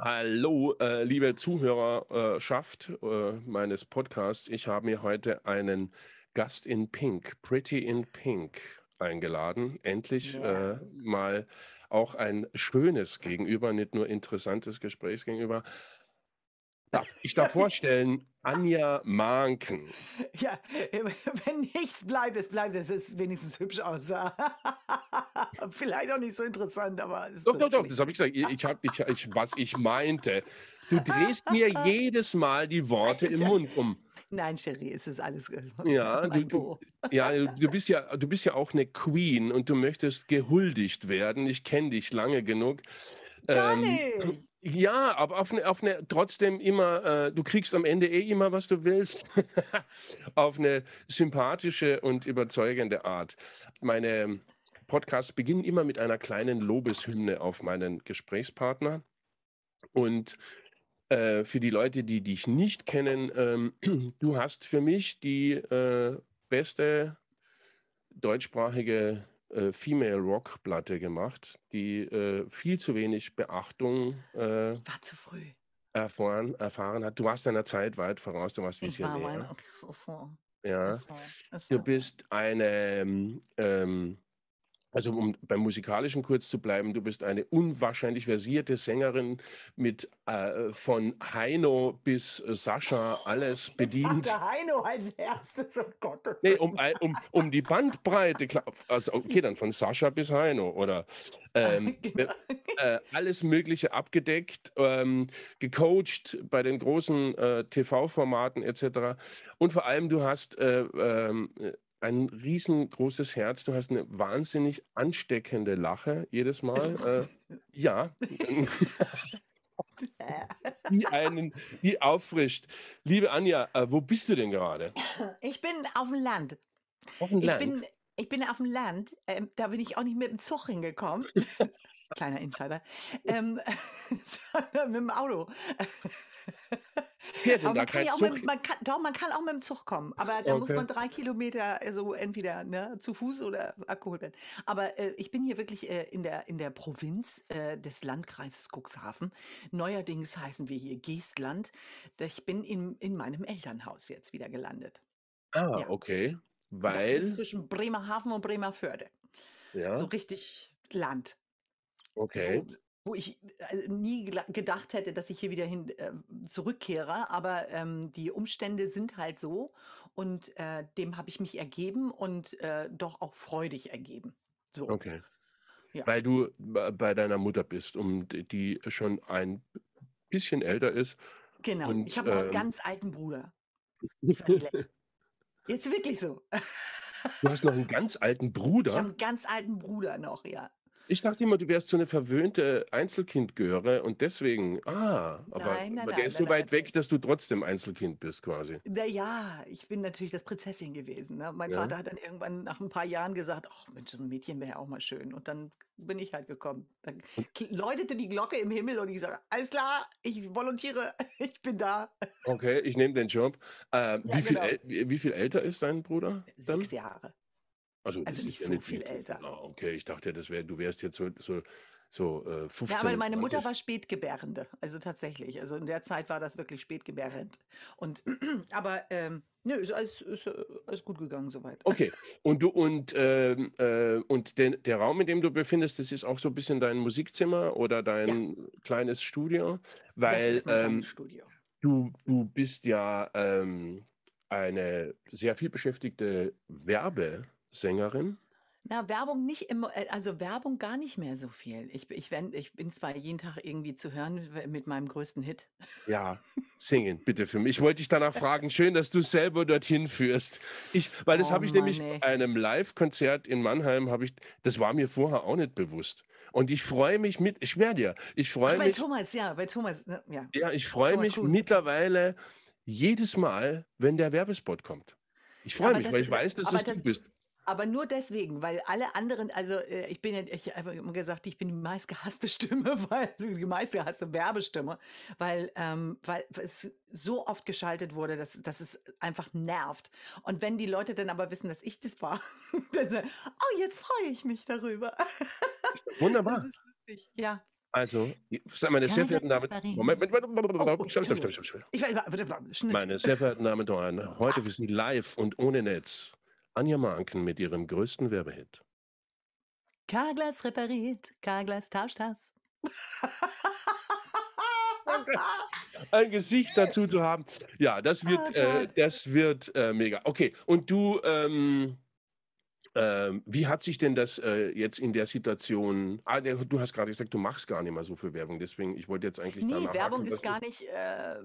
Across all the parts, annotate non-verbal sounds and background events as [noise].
Hallo, äh, liebe Zuhörerschaft äh, meines Podcasts. Ich habe mir heute einen Gast in Pink, Pretty in Pink, eingeladen. Endlich yeah. äh, mal auch ein schönes Gegenüber, nicht nur interessantes Gesprächsgegenüber. Darf ich darf [laughs] vorstellen, Anja Manken. Ja, [laughs] wenn nichts bleibt, es bleibt, dass es wenigstens hübsch aussah. [laughs] Vielleicht auch nicht so interessant, aber es ist Doch, so doch, doch, das habe ich gesagt. Ich, ich ich, ich, was ich meinte. Du drehst mir [laughs] jedes Mal die Worte im Mund um. Nein, Sherry, es ist alles. Äh, ja, du, du, ja, du bist ja, du bist ja auch eine Queen und du möchtest gehuldigt werden. Ich kenne dich lange genug. Gar ähm, ja, aber auf eine, auf eine trotzdem immer, äh, du kriegst am Ende eh immer, was du willst, [laughs] auf eine sympathische und überzeugende Art. Meine Podcasts beginnen immer mit einer kleinen Lobeshymne auf meinen Gesprächspartner. Und äh, für die Leute, die dich nicht kennen, ähm, [clears throat] du hast für mich die äh, beste deutschsprachige äh, Female Rock Platte gemacht, die äh, viel zu wenig Beachtung äh, zu erfahren, erfahren, hat. Du warst deiner Zeit weit voraus, du warst visionär. War [laughs] ja. So, so. Du bist eine ähm, also um beim musikalischen kurz zu bleiben, du bist eine unwahrscheinlich versierte Sängerin mit äh, von Heino bis Sascha alles [laughs] bedient. Jetzt Heino als erstes, um Gottes Willen. Nee, um, um, um die Bandbreite, also okay, dann von Sascha bis Heino oder ähm, [laughs] genau. äh, alles Mögliche abgedeckt, ähm, gecoacht bei den großen äh, TV-Formaten etc. Und vor allem, du hast äh, ähm, ein riesengroßes Herz, du hast eine wahnsinnig ansteckende Lache jedes Mal. äh, ja. [laughs] die einen, die auffrischt. Liebe Anja, äh, wo bist du denn gerade? Ich bin auf dem Land. Auf dem ich Bin, ich bin auf dem Land, äh, da bin ich auch nicht mit dem Zug hingekommen. [laughs] Kleiner Insider. Ähm, [laughs] mit dem Auto. Fährt [laughs] aber man kann, ja auch mit, man, kann, doch, man kann auch mit dem Zug kommen, aber da okay. muss man drei Kilometer äh, so also entweder ne, zu Fuß oder abgeholt werden. Aber äh, ich bin hier wirklich äh, in, der, in der Provinz äh, des Landkreises Cuxhaven. Neuerdings heißen wir hier Geestland. Ich bin in, in meinem Elternhaus jetzt wieder gelandet. Ah, ja. okay. Weil. Das ist zwischen Bremerhaven und Bremerförde. Ja. So richtig Land. Okay wo ich äh, nie gedacht hätte, dass ich hier wieder hin äh, zurückkehre. Aber ähm, die Umstände sind halt so und äh, dem habe ich mich ergeben und äh, doch auch freudig ergeben. So. Okay. Ja. Weil du bei deiner Mutter bist, und die schon ein bisschen älter ist. Genau. Und, ich habe ähm, einen ganz alten Bruder. [laughs] Jetzt wirklich so. Du hast noch einen ganz alten Bruder. Ich habe einen ganz alten Bruder noch, ja. Ich dachte immer, du wärst so eine verwöhnte Einzelkindgehöre und deswegen, ah, aber, Nein, nein, aber der nein, ist so nein, weit nein. weg, dass du trotzdem Einzelkind bist quasi. Na ja, ich bin natürlich das Prinzessin gewesen. Ne? Mein Ja? Vater hat dann irgendwann nach ein paar Jahren gesagt, ach Mensch, so ein Mädchen wäre ja auch mal schön. Und dann bin ich halt gekommen. Dann läutete die Glocke im Himmel und ich sage, alles klar, ich volontiere, [laughs] ich bin da. okay, ich nehme den Job. Äh, Ja, wie viel, genau. äl- wie, wie viel älter ist dein Bruder dann? Sechs Jahre. Also, also nicht so nicht viel, viel älter. Ah, okay, ich dachte, das wär, du wärst jetzt so, so, so äh, 15. Ja, aber meine Mutter war Spätgebärende, also tatsächlich. Also in der Zeit war das wirklich spätgebärend. Und [clears throat] aber ähm, nö, ist alles, ist äh, alles gut gegangen soweit. Okay. Und du und, ähm, äh, und den, der Raum, in dem du befindest, das ist auch so ein bisschen dein Musikzimmer oder dein ja. kleines Studio. Weil, das ist mein ähm, Studio. Du, du bist ja ähm, eine sehr viel beschäftigte Werbe. Sängerin? Na, Werbung nicht immer, äh, also Werbung gar nicht mehr so viel. Ich, ich, wenn, ich bin zwar jeden Tag irgendwie zu hören mit meinem größten Hit. Ja, [laughs] singen, bitte für mich. Ich wollte dich danach fragen. Schön, dass du selber dorthin führst. Ich, weil das oh habe ich Mann, nämlich bei einem Live-Konzert in Mannheim, habe ich, das war mir vorher auch nicht bewusst. Und ich freue mich mit, ich werde dir, ich freue mich. Bei Thomas, ja, bei Thomas, ne, ja. Ja, ich freue mich cool. mittlerweile jedes Mal, wenn der Werbespot kommt. Ich freue mich, weil ich ist, weiß, dass es das du bist. Aber nur deswegen, weil alle anderen, also äh, ich bin ja, ich habe immer gesagt, ich bin die meistgehasste [laughs] Stimme, weil die meistgehasste Werbestimme, weil, ähm, weil es so oft geschaltet wurde, dass, dass es einfach nervt. Und wenn die Leute dann aber wissen, dass ich das war, [laughs] dann sagen, oh, jetzt freue ich mich darüber. [laughs] Wunderbar. Das ist lustig, ja. Also, meine sehr verehrten Damen und Moment, meine sehr verehrten Damen und Herren, heute für Sie live und ohne Netz Anja Marken mit ihrem größten Werbehit. Karglas repariert, Karglas tauscht das. [laughs] Ein Gesicht dazu zu haben. Ja, das wird, oh äh, das wird äh, mega. Okay, und du, ähm, ähm, wie hat sich denn das äh, jetzt in der Situation? Ah, der, du hast gerade gesagt, du machst gar nicht mehr so viel Werbung, deswegen ich wollte jetzt eigentlich. Nee, Werbung haken, ist gar nicht äh,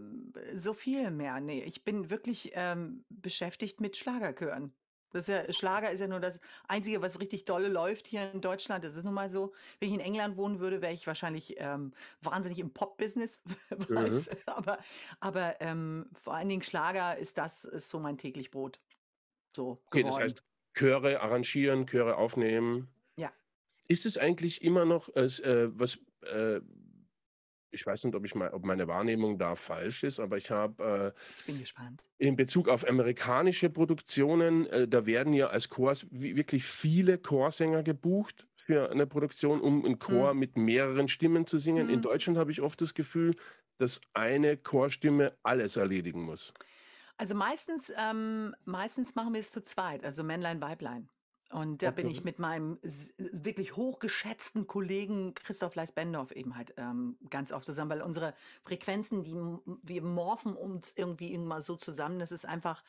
so viel mehr. Nee, ich bin wirklich ähm, beschäftigt mit Schlagerchören. Das ist ja, Schlager ist ja nur das Einzige, was richtig dolle läuft hier in Deutschland. Das ist nun mal so. Wenn ich in England wohnen würde, wäre ich wahrscheinlich ähm, wahnsinnig im Pop-Business. [laughs] Mhm. aber aber ähm, vor allen Dingen Schlager ist das ist so mein täglich Brot. So okay, geworden. das heißt, Chöre arrangieren, Chöre aufnehmen. Ja. Ist es eigentlich immer noch, äh, äh was äh, ich weiß nicht, ob, ich mal, ob meine Wahrnehmung da falsch ist, aber ich habe äh, in Bezug auf amerikanische Produktionen, äh, da werden ja als Chor wirklich viele Chorsänger gebucht für eine Produktion, um einen Chor mhm. mit mehreren Stimmen zu singen. Mhm. In Deutschland habe ich oft das Gefühl, dass eine Chorstimme alles erledigen muss. Also meistens, ähm, meistens machen wir es zu zweit, also Männlein, Weiblein. Und da okay. bin ich mit meinem wirklich hochgeschätzten Kollegen Christoph Leisbendorf eben halt ähm, ganz oft zusammen, weil unsere Frequenzen, die wir morphen uns irgendwie immer so zusammen. Das ist einfach,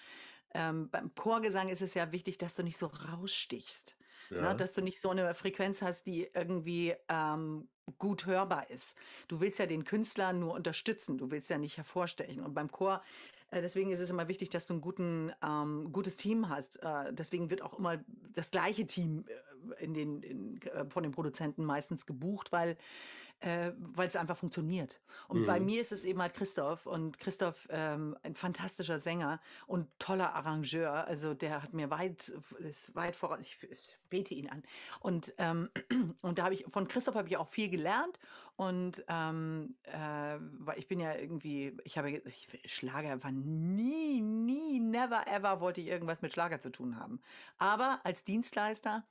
ähm, beim Chorgesang ist es ja wichtig, dass du nicht so rausstichst. Ne? Ja. Ne? Dass du nicht so eine Frequenz hast, die irgendwie ähm, gut hörbar ist. Du willst ja den Künstler nur unterstützen, du willst ja nicht hervorstechen. Und beim Chor äh, deswegen ist es immer wichtig, dass du ein guten, ähm, gutes Team hast. Äh, deswegen wird auch immer das gleiche Team äh, in den, in, äh, von den Produzenten meistens gebucht, weil äh, weil es einfach funktioniert. Und mhm. bei mir ist es eben halt Christoph und Christoph ähm, ein fantastischer Sänger und toller Arrangeur. Also der hat mir weit, ist weit voraus. Ich, ich bete ihn an. Und ähm, [clears throat] und da habe ich von Christoph habe ich auch viel gelernt und ähm, äh, weil ich bin ja irgendwie, ich habe ich Schlager einfach nie, nie, never ever wollte ich irgendwas mit Schlager zu tun haben. Aber als Dienstleister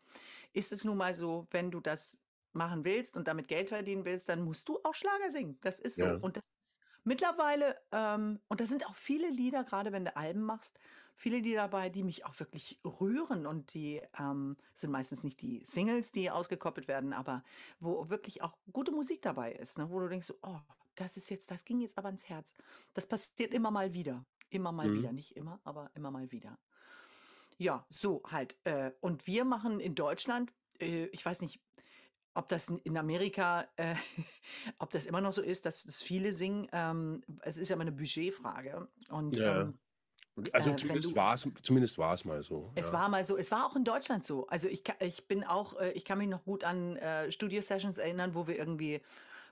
ist es nun mal so, wenn du das machen willst und damit Geld verdienen willst, dann musst du auch Schlager singen. Das ist so. Ja. Und das ist mittlerweile, ähm, und da sind auch viele Lieder, gerade wenn du Alben machst, viele Lieder dabei, die mich auch wirklich rühren und die ähm, sind meistens nicht die Singles, die ausgekoppelt werden, aber wo wirklich auch gute Musik dabei ist, ne? wo du denkst, oh, das ist jetzt, das ging jetzt aber ins Herz. Das passiert immer mal wieder. Immer mal mhm. wieder, nicht immer, aber immer mal wieder. Ja, so halt. Äh, und wir machen in Deutschland, äh, ich weiß nicht, ob das in Amerika, äh, [laughs] ob das immer noch so ist, dass, dass viele singen, ähm, es ist ja immer eine Budgetfrage. Und ja. ähm, also äh, zumindest war es zumindest war es mal so. Es ja. war mal so, es war auch in Deutschland so. Also ich, ich bin auch, äh, ich kann mich noch gut an äh, Studio-Sessions erinnern, wo wir irgendwie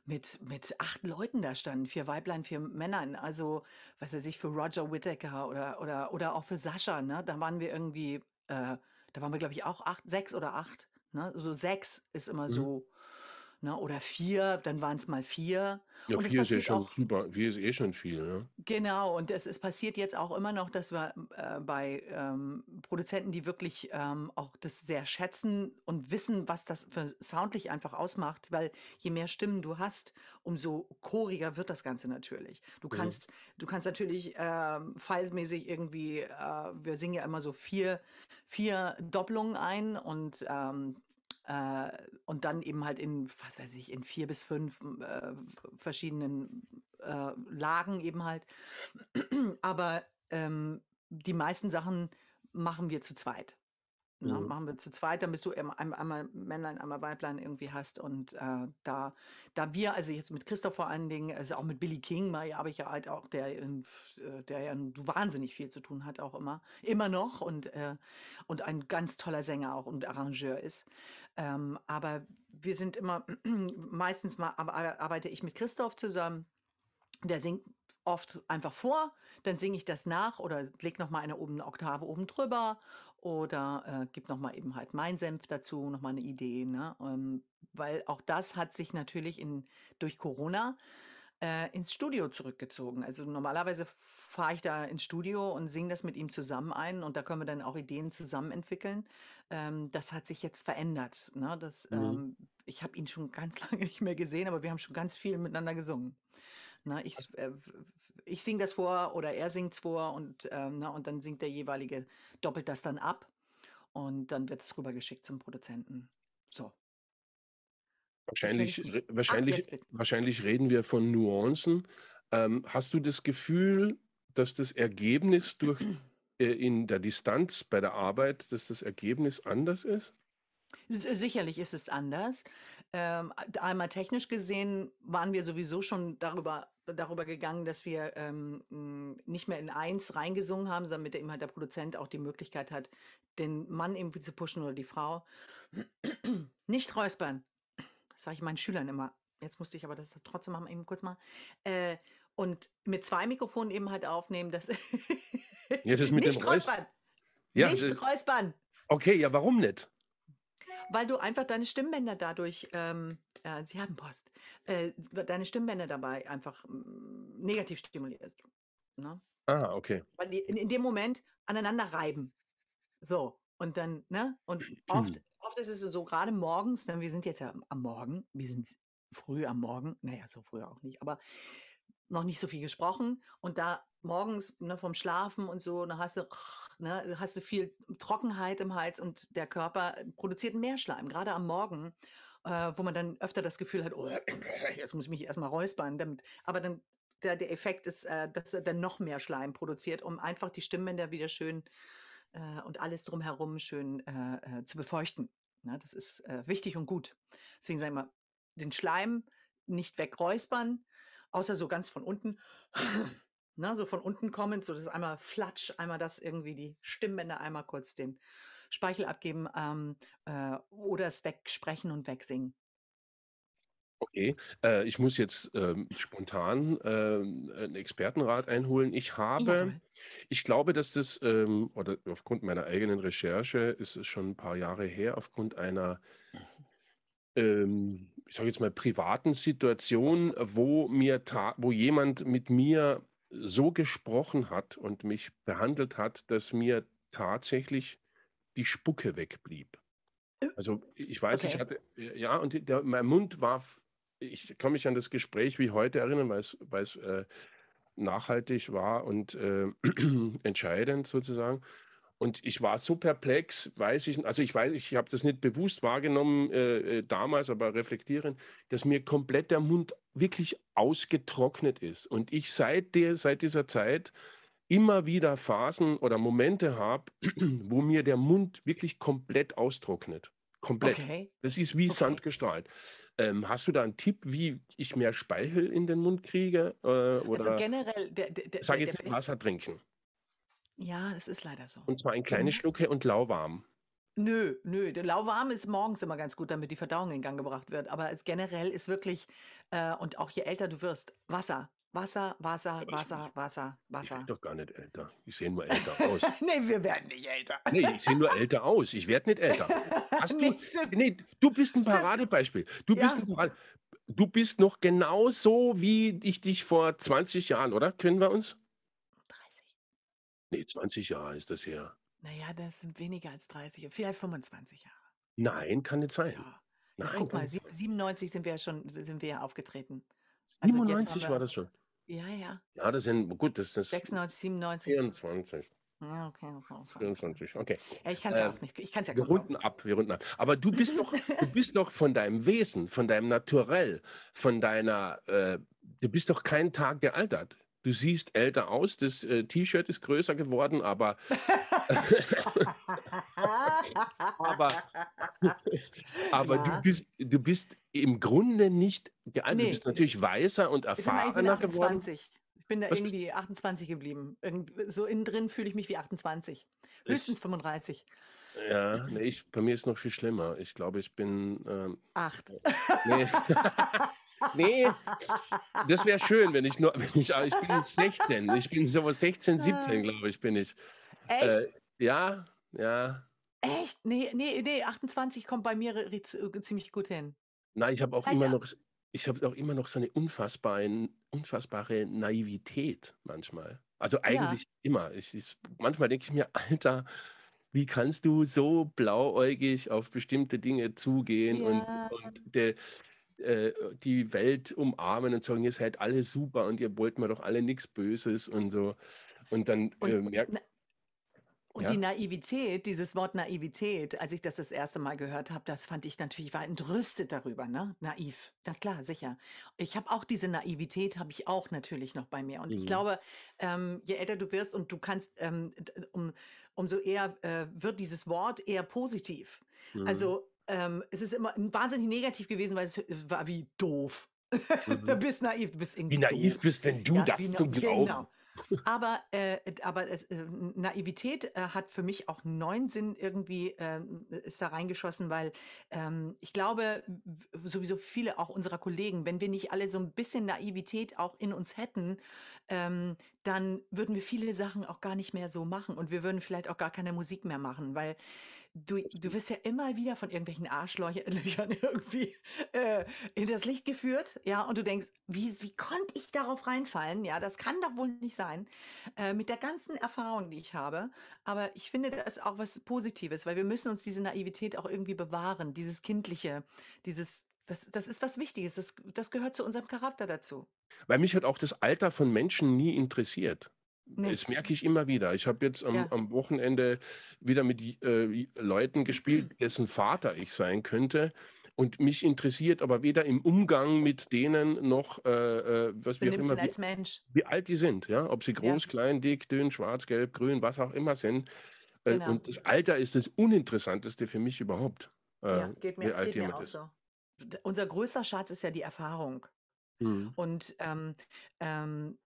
mit, mit acht Leuten da standen, vier Weiblein, vier Männern. Also, was weiß ich, für Roger Whittaker oder, oder, oder auch für Sascha, ne? Da waren wir irgendwie, äh, da waren wir, glaube ich, auch acht, sechs oder acht. Ne? So sechs ist immer mhm. so ne? oder vier, dann waren es mal vier. Ja, und vier ist ja schon auch, super, vier ist eh schon viel. Ne? Genau, und es, es passiert jetzt auch immer noch, dass wir äh, bei ähm, Produzenten, die wirklich ähm, auch das sehr schätzen und wissen, was das für soundlich einfach ausmacht, weil je mehr Stimmen du hast, umso choriger wird das Ganze natürlich. Du kannst, ja. du kannst natürlich äh, fallsmäßig irgendwie, äh, wir singen ja immer so vier, vier Doppelungen ein und ähm, äh, und dann eben halt in, was weiß ich, in vier bis fünf äh, verschiedenen äh, Lagen eben halt. Aber ähm, die meisten Sachen machen wir zu zweit. Ja, ne, mhm. machen wir zu zweit, dann bist du einmal Männlein, einmal Weiblein irgendwie hast. Und äh, da, da wir, also jetzt mit Christoph vor allen Dingen, also auch mit Billy King, mal ne, habe ich ja halt auch, der, äh, der ja wahnsinnig viel zu tun hat, auch immer, immer noch und, äh, und ein ganz toller Sänger auch und Arrangeur ist. Ähm, aber wir sind immer, [clears throat] meistens mal arbeite ich mit Christoph zusammen. Der singt oft einfach vor, dann singe ich das nach oder leg noch mal eine oben Oktave oben drüber oder äh, gib nochmal eben halt mein Senf dazu, nochmal eine Idee. Ne? Ähm, weil auch das hat sich natürlich in, durch Corona äh, ins Studio zurückgezogen. Also normalerweise fahre ich da ins Studio und singe das mit ihm zusammen ein und da können wir dann auch Ideen zusammen entwickeln. Ähm, das hat sich jetzt verändert. Ne? Das, mhm. ähm, ich habe ihn schon ganz [laughs] lange nicht mehr gesehen, aber wir haben schon ganz viel miteinander gesungen. Ne? Ich, äh, ich singe das vor oder er singt es vor und, ähm, ne? und dann singt der jeweilige, doppelt das dann ab und dann wird es rübergeschickt zum Produzenten. So. Wahrscheinlich, re wahrscheinlich, Ach, wahrscheinlich reden wir von Nuancen. Ähm, hast du das Gefühl, dass das Ergebnis durch, äh, in der Distanz bei der Arbeit, dass das Ergebnis anders ist? Äh, sicherlich ist es anders. Ähm, einmal technisch gesehen waren wir sowieso schon darüber darüber gegangen, dass wir ähm, nicht mehr in eins reingesungen haben, sondern mit dem halt der Produzent auch die Möglichkeit hat, den Mann irgendwie zu pushen oder die Frau. nicht räuspern. Das sage ich meinen Schülern immer. Jetzt musste ich aber das trotzdem machen, eben kurz mal. Äh, und mit zwei Mikrofonen eben halt aufnehmen, das. Jetzt ist mit nicht dem räuspern. Ja, nicht räuspern. Okay, ja, warum nicht? weil du einfach deine Stimmbänder dadurch, ähm, äh, sie haben Post, äh, deine Stimmbänder dabei einfach mh, mm, negativ stimulierst. Ne? Ah, okay. Weil die in, in dem Moment aneinander reiben. So. Und dann, ne? Und oft, hm. [clears throat] oft ist es so, gerade morgens, denn ne, wir sind jetzt ja am Morgen, wir sind früh am Morgen, naja, so früh auch nicht, aber noch nicht so viel gesprochen. Und da morgens ne, vom Schlafen und so, dann hast du, [laughs] ne, hast du viel Trockenheit im Hals und der Körper produziert mehr Schleim, gerade am Morgen, äh, wo man dann öfter das Gefühl hat, oh, [clears throat] jetzt muss ich mich erstmal räuspern. Damit, aber dann der, der Effekt ist, äh, dass er dann noch mehr Schleim produziert, um einfach die Stimmbänder wieder schön äh, und alles drumherum schön äh, äh, zu befeuchten. Ne, das ist äh, wichtig und gut. Deswegen sage ich mal, den Schleim nicht wegräuspern, außer so ganz von unten ne, so von unten kommend, so das einmal Flatsch, einmal das irgendwie die Stimmbänder einmal kurz den Speichel abgeben ähm, äh, oder es wegsprechen und wegsingen. Okay, äh, ich muss jetzt ähm, spontan äh, einen Expertenrat einholen. Ich habe, ja. ich glaube, dass das, ähm, oder aufgrund meiner eigenen Recherche, ist es schon ein paar Jahre her, aufgrund einer, ähm, ich sage jetzt mal, privaten Situation, wo, mir wo jemand mit mir so gesprochen hat und mich behandelt hat, dass mir tatsächlich die Spucke wegblieb. Äh, also ich weiß, okay. ich hatte, ja, und der, mein Mund war, ich kann mich an das Gespräch wie heute erinnern, weil es, weil es äh, nachhaltig war und äh, [clears throat] entscheidend sozusagen. Und ich war so perplex, weiß ich, also ich weiß, ich habe das nicht bewusst wahrgenommen äh, äh, damals, aber reflektieren, dass mir komplett der Mund wirklich ausgetrocknet ist. Und ich seit, der, seit dieser Zeit immer wieder Phasen oder Momente habe, [clears throat] wo mir der Mund wirklich komplett austrocknet. Komplett. Okay. Das ist wie okay. Sand gestrahlt. Ähm, hast du da einen Tipp, wie ich mehr Speichel in den Mund kriege? Äh, also oder also generell, der, der, sag jetzt der, der Wasser trinken. Ja, es ist leider so. Und zwar in kleine Schlucke und lauwarm. Nö, nö. Der lauwarm ist morgens immer ganz gut, damit die Verdauung in Gang gebracht wird. Aber generell ist wirklich, äh, und auch je älter du wirst, Wasser. Wasser, Wasser, Aber Wasser, Wasser, Wasser. Ich bin doch gar nicht älter. Ich sehe nur älter aus. [laughs] nee, wir werden nicht älter. nee, ich sehe nur älter aus. Ich werde nicht älter. [laughs] Hast du, nee, du bist ein Paradebeispiel. Du bist, ja. ein Parade, du bist noch genauso, wie ich dich vor 20 Jahren, oder? Können wir uns? Nee, 20 Jahre ist das her. Naja, das sind weniger als 30, vielleicht 25 Jahre. Nein, kann nicht sein. Ja. Ja, guck mal, nicht sein. 97 sind wir ja schon, sind wir ja aufgetreten. Also jetzt haben 97 war das schon. ja, ja, Ja, das sind, gut, das ist 96, 97. 24, Ja, okay, okay, 24, okay. Ja, ich kann es ja ähm, auch nicht, ich kann ja wir kaum runden ab, wir runden ab. Aber du bist doch, [laughs] du bist doch von deinem Wesen, von deinem Naturell, von deiner, äh, du bist doch keinen Tag gealtert du siehst älter aus, das äh, T-Shirt ist größer geworden, aber. [laughs] aber [laughs] aber ja. du, bist, du bist im Grunde nicht gealtert. Also nee. Du bist natürlich weißer und erfahrener geworden. Ich bin da Was irgendwie 28 geblieben. so innen drin fühle ich mich wie 28. Höchstens ich, 35. Ja, nee, ich, bei mir ist noch viel schlimmer. Ich glaube, ich bin. Ähm, Acht. Nee. [laughs] Nee, das wäre schön, wenn ich nur, wenn ich, ich bin 16, ich bin so 16, 17, glaube ich, bin ich. Echt? Äh, ja, ja. Echt? Nee, nee, nee, 28 kommt bei mir äh, ziemlich gut hin. Nein, ich habe auch immer noch, ich habe auch immer noch so eine unfassbare, unfassbare Naivität manchmal. Also eigentlich ja. immer. Ich, ich, manchmal denke ich mir, Alter, wie kannst du so blauäugig auf bestimmte Dinge zugehen ja. und, und de, äh, die Welt umarmen und sagen, ihr seid alle super und ihr wollt mir doch alle nichts Böses und so. Und dann und, äh, merkt und ja. die Naivität, dieses Wort Naivität, als ich das das erste Mal gehört habe, das fand ich natürlich, war entrüstet darüber, ne? Naiv. Na klar, sicher. Ich habe auch diese Naivität, habe ich auch natürlich noch bei mir. Und mhm. ich glaube, ähm, je älter du wirst und du kannst, ähm, um, umso eher äh, wird dieses Wort eher positiv. Mhm. Also ähm, es ist immer wahnsinnig negativ gewesen, weil es äh, war wie doof. [laughs] Mhm. du bist naiv, du bist irgendwie. Wie naiv doof. bist denn du, ja, das zu glauben? Genau. Aber, äh, aber es, äh, Naivität äh, hat für mich auch neuen Sinn irgendwie, ähm, ist da reingeschossen, weil ähm, ich glaube, sowieso viele auch unserer Kollegen, wenn wir nicht alle so ein bisschen Naivität auch in uns hätten, ähm, dann würden wir viele Sachen auch gar nicht mehr so machen und wir würden vielleicht auch gar keine Musik mehr machen, weil du, du wirst ja immer wieder von irgendwelchen Arschlöchern [laughs] irgendwie äh, in das Licht geführt, ja, und du denkst, wie, wie konnte ich darauf reinfallen? Ja, das kann doch wohl nicht sein. Äh, mit der ganzen Erfahrung, die ich habe. Aber ich finde, das ist auch was Positives, weil wir müssen uns diese Naivität auch irgendwie bewahren, dieses Kindliche, dieses, das, das ist was Wichtiges, das, das gehört zu unserem Charakter dazu. Weil mich hat auch das Alter von Menschen nie interessiert. Nee. Das merke ich immer wieder. Ich habe jetzt am, ja. am, Wochenende wieder mit äh, Leuten gespielt, dessen Vater ich sein könnte. Und mich interessiert aber weder im Umgang mit denen noch, äh, äh was wir immer, wie, wie, alt die sind. Ja? Ob sie groß, ja. klein, dick, dünn, schwarz, gelb, grün, was auch immer sind. Äh, genau. Und das Alter ist das Uninteressanteste für mich überhaupt. Äh, ja, geht mir, geht mir auch ist. so. Unser größter Schatz ist ja die Erfahrung. Mhm. Und ähm, ähm,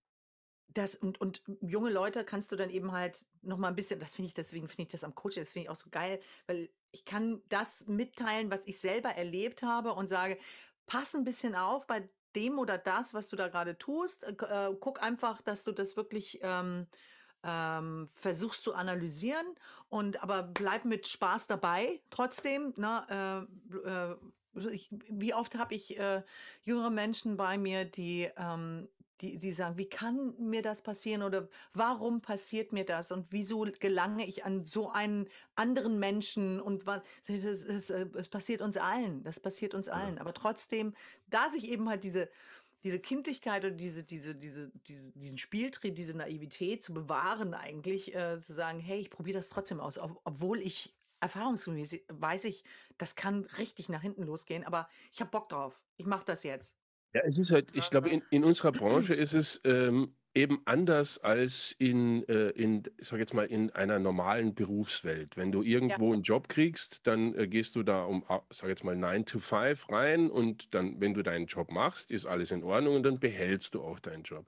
das und, und junge Leute kannst du dann eben halt noch mal ein bisschen, das finde ich, deswegen finde ich das am Coaching, das finde ich auch so geil, weil ich kann das mitteilen, was ich selber erlebt habe und sage, pass ein bisschen auf bei dem oder das, was du da gerade tust. Äh, äh guck einfach, dass du das wirklich ähm, ähm, versuchst zu analysieren und aber bleib mit Spaß dabei trotzdem. Ne? Äh, äh, ich, wie oft habe ich äh, jüngere Menschen bei mir, die ähm, die, die sagen, wie kann mir das passieren oder warum passiert mir das und wieso gelange ich an so einen anderen Menschen und wann, äh, es passiert uns allen, das passiert uns allen. Ja. Aber trotzdem, da sich eben halt diese, diese Kindlichkeit und diese, diese, diese, diese, diesen Spieltrieb, diese Naivität zu bewahren eigentlich, äh, zu sagen, hey, ich probiere das trotzdem aus, ob, obwohl ich erfahrungsgemäß weiß ich, das kann richtig nach hinten losgehen, aber ich habe Bock drauf, ich mache das jetzt. Ja, es ist halt, ich glaube, in, in unserer Branche ist es ähm, eben anders als in, äh, in, ich sag jetzt mal, in einer normalen Berufswelt. Wenn du irgendwo ja. einen Job kriegst, dann äh, gehst du da um, ah, sag jetzt mal, 9 to 5 rein und dann, wenn du deinen Job machst, ist alles in Ordnung und dann behältst du auch deinen Job.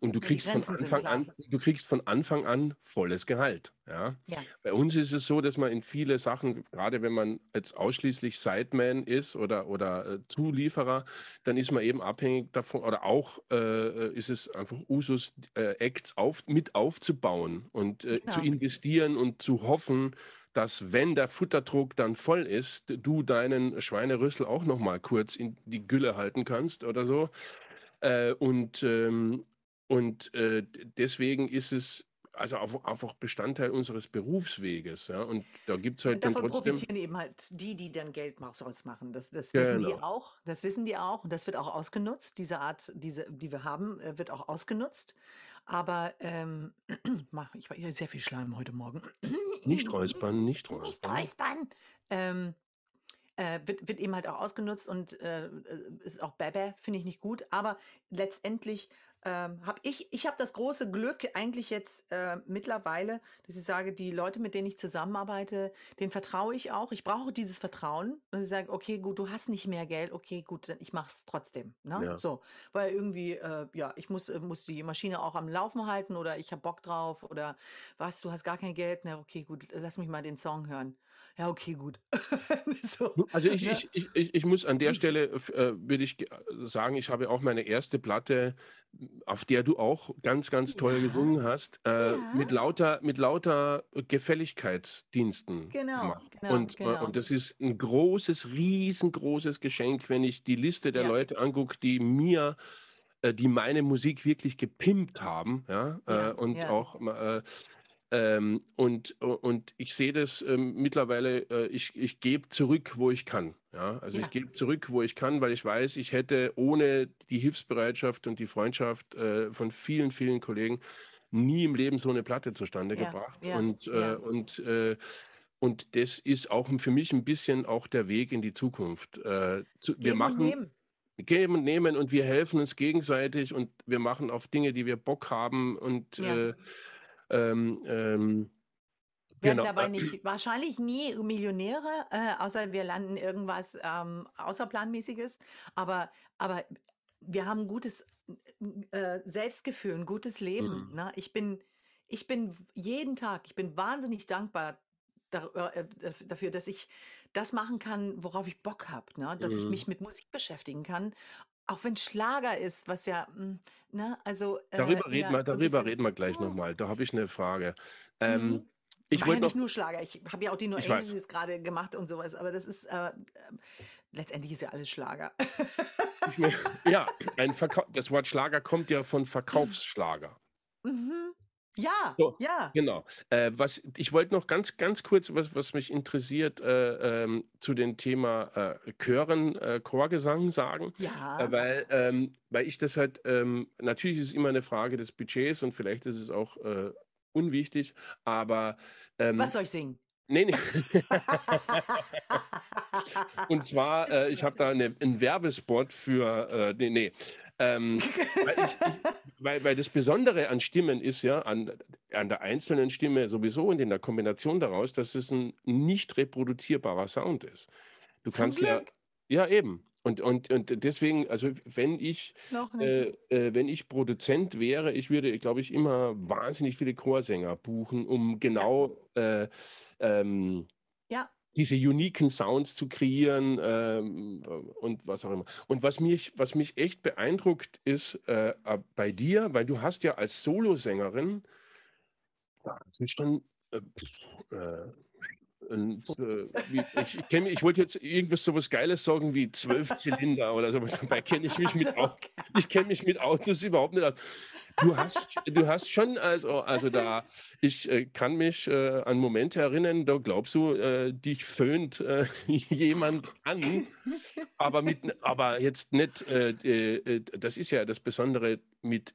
Und du kriegst, von Anfang an, du kriegst von Anfang an volles Gehalt. Ja? ja? Bei uns ist es so, dass man in viele Sachen, gerade wenn man jetzt ausschließlich Sideman ist oder, oder äh, Zulieferer, dann ist man eben abhängig davon oder auch äh, äh ist es einfach Usus, äh, Acts auf, mit aufzubauen und äh, genau. zu investieren und zu hoffen, dass wenn der Futterdruck dann voll ist, du deinen Schweinerüssel auch noch mal kurz in die Gülle halten kannst oder so. Äh, und ähm, und äh, deswegen ist es also einfach Bestandteil unseres Berufsweges. Ja? Und da gibt es halt. Und davon trotzdem, profitieren eben halt die, die dann Geld daraus machen. Das, das wissen genau. die auch. Das wissen die auch. Und das wird auch ausgenutzt. Diese Art, diese, die wir haben, äh, wird auch ausgenutzt. Aber ähm, [clears throat] ich war sehr viel Schleim heute Morgen. Nicht [clears throat] räuspern, nicht räuspern. Nicht räuspern. Ähm, äh, wird, wird, eben halt auch ausgenutzt und äh, ist auch bäbä, finde ich nicht gut. Aber letztendlich ähm, habe ich, ich habe das große Glück eigentlich jetzt äh, mittlerweile, dass ich sage, die Leute, mit denen ich zusammenarbeite, denen vertraue ich auch. Ich brauche dieses Vertrauen. Und sie sagen, okay, gut, du hast nicht mehr Geld, okay, gut, ich mache es trotzdem. Ne? Ja. So, weil irgendwie, äh, ja, ich muss, äh, muss die Maschine auch am Laufen halten oder ich habe Bock drauf oder was, du hast gar kein Geld, na okay, gut, lass mich mal den Song hören. Ja, okay, gut. [laughs] so, also ich, ne? ich, ich, ich, ich muss an der hm. Stelle, äh, würde ich äh, sagen, ich habe auch meine erste Platte auf der du auch ganz, ganz toll ja. gesungen hast, äh, ja. mit lauter, mit lauter Gefälligkeitsdiensten. Genau, genau, und, äh, genau. und das ist ein großes, riesengroßes Geschenk, wenn ich die Liste der ja. Leute angucke, die mir äh, die meine Musik wirklich gepimpt haben, ja, ja äh, und ja. auch äh, ähm, und, und ich sehe das ähm, mittlerweile, äh, ich, ich gebe zurück, wo ich kann. Ja? Also ja. ich gebe zurück, wo ich kann, weil ich weiß, ich hätte ohne die Hilfsbereitschaft und die Freundschaft äh, von vielen, vielen Kollegen nie im Leben so eine Platte zustande ja. gebracht. Und, äh, und äh, und das ist auch für mich ein bisschen auch der Weg in die Zukunft. Äh, wir geben machen und nehmen. geben und nehmen und wir helfen uns gegenseitig und wir machen auf Dinge, die wir Bock haben und ja. äh, ähm, ähm, werden genau. dabei nicht, wahrscheinlich nie Millionäre, äh, außer wir landen irgendwas ähm, Außerplanmäßiges. Aber, aber wir haben ein gutes äh, Selbstgefühl, ein gutes Leben. Mhm. Ne? Ich, bin, ich bin jeden Tag, ich bin wahnsinnig dankbar äh, dafür, dass ich das machen kann, worauf ich Bock habe, ne? dass mhm. ich mich mit Musik beschäftigen kann auch wenn Schlager ist, was ja, hm, ne, also. Äh, darüber reden wir, darüber so reden wir gleich hm. nochmal. Da habe ich eine Frage. Ähm, mhm. Ich wollte ja nicht nur Schlager. Ich habe ja auch die New Angels jetzt gerade gemacht und sowas. Aber das ist äh, äh, letztendlich ist ja alles Schlager. ja, ein Verkauf, das Wort Schlager kommt ja von [laughs] Verkaufsschlager. Mhm. Ja, so, ja. Genau. Äh, was, ich wollte noch ganz, ganz kurz, was, was mich interessiert, äh, ähm, zu dem Thema äh, Chören, äh, Chorgesang sagen. Ja. Äh, weil, ähm, weil ich das halt, ähm, natürlich ist es immer eine Frage des Budgets und vielleicht ist es auch äh, unwichtig, aber. Ähm, was soll ich singen? Nee, nee. [laughs] und zwar, äh, ich habe da eine, einen Werbespot für, nee, nee. Ähm, weil, ich, weil, weil, das Besondere an Stimmen ist ja, an, an der einzelnen Stimme sowieso und in der Kombination daraus, dass es ein nicht reproduzierbarer Sound ist. Du Zum kannst Glück. ja, ja eben. Und, und, und deswegen, also wenn ich, äh, äh, wenn ich Produzent wäre, ich würde, glaube ich, immer wahnsinnig viele Chorsänger buchen, um genau äh, ähm, diese uniken Sounds zu kreieren ähm, äh, und was auch immer. Und was mich, was mich echt beeindruckt ist äh, äh bei dir, weil du hast ja als Solosängerin, das ist schon äh, und äh, ich, ich, ich wollte jetzt irgendwas so was Geiles sagen wie zwölf Zylinder oder so, aber dabei kenne ich mich [laughs] also, mit Ich kenne mich mit Autos überhaupt nicht aus. Du hast, du hast schon, also, also da, ich äh, kann mich äh, an Momente erinnern, da glaubst du, äh, dich föhnt äh, [laughs] jemand an, aber, mit, aber jetzt nicht, äh, das ist ja das Besondere mit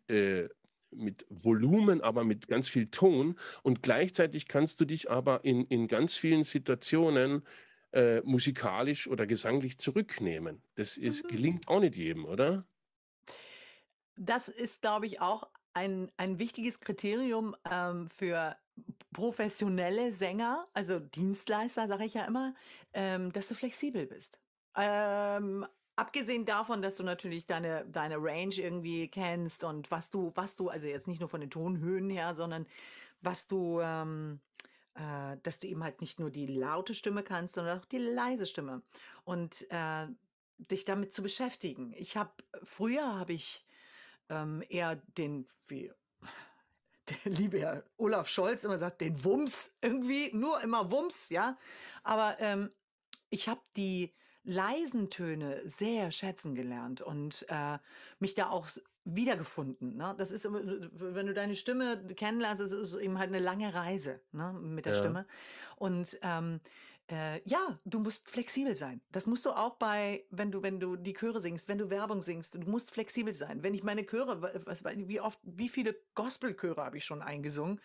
mit Volumen, aber mit ganz viel Ton. Und gleichzeitig kannst du dich aber in, in ganz vielen Situationen äh, musikalisch oder gesanglich zurücknehmen. Das ist, mhm. gelingt auch nicht jedem, oder? Das ist, glaube ich, auch ein, ein wichtiges Kriterium ähm, für professionelle Sänger, also Dienstleister, sage ich ja immer, ähm, dass du flexibel bist. Ähm, Abgesehen davon, dass du natürlich deine, deine Range irgendwie kennst und was du, was du, also jetzt nicht nur von den Tonhöhen her, sondern was du, ähm, äh, dass du eben halt nicht nur die laute Stimme kannst, sondern auch die leise Stimme. Und äh, dich damit zu beschäftigen. Ich habe, früher habe ich ähm, eher den, wie [laughs] der liebe Herr Olaf Scholz immer sagt, den Wumms irgendwie, nur immer Wumms, ja. Aber ähm, ich habe die, leisen Töne sehr schätzen gelernt und äh, mich da auch wiedergefunden. Ne? Das ist, wenn du deine Stimme kennenlernst, ist es eben halt eine lange Reise ne? mit der ja. Stimme. Und ähm, äh, ja, du musst flexibel sein. Das musst du auch bei, wenn du, wenn du die Chöre singst, wenn du Werbung singst, du musst flexibel sein. Wenn ich meine Chöre, was, wie oft, wie viele Gospelchöre habe ich schon eingesungen?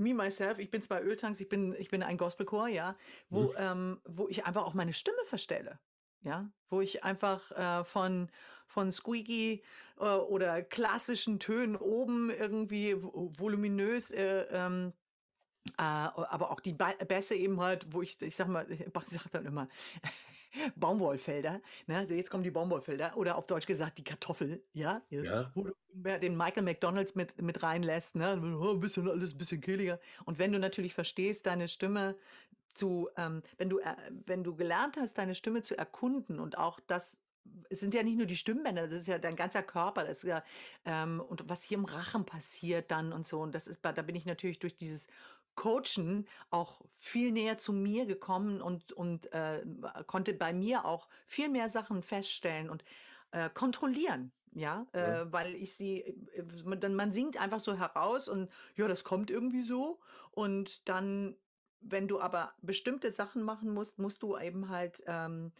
me myself, ich bin zwei Öltanks, ich bin ich bin ein Gospelchor, ja, wo mhm. ähm, wo ich einfach auch meine Stimme verstelle. Ja, wo ich einfach äh, von, von squeaky äh, oder klassischen Tönen oben irgendwie voluminös äh, ähm, äh, aber auch die Bässe eben halt, wo ich, ich sag mal, ich [laughs] sag dann immer, [laughs] Baumwollfelder. Ne? Also jetzt kommen die Baumwollfelder oder auf Deutsch gesagt die Kartoffeln, ja, ja. wo du den Michael McDonalds mit, mit reinlässt, ne? Oh, ein bisschen alles ein bisschen kehliger. Und wenn du natürlich verstehst, deine Stimme zu, ähm, wenn du, äh, wenn du gelernt hast, deine Stimme zu erkunden und auch das es sind ja nicht nur die Stimmbänder, das ist ja dein ganzer Körper, das ist ja ähm, und was hier im Rachen passiert dann und so und das ist, da bin ich natürlich durch dieses Coachen auch viel näher zu mir gekommen und, und äh, konnte bei mir auch viel mehr Sachen feststellen und äh, kontrollieren. Ja, äh, ja. Äh, weil ich sie, man, man singt einfach so heraus und ja, das kommt irgendwie so. Und dann wenn du aber bestimmte Sachen machen musst, musst du eben halt ähm,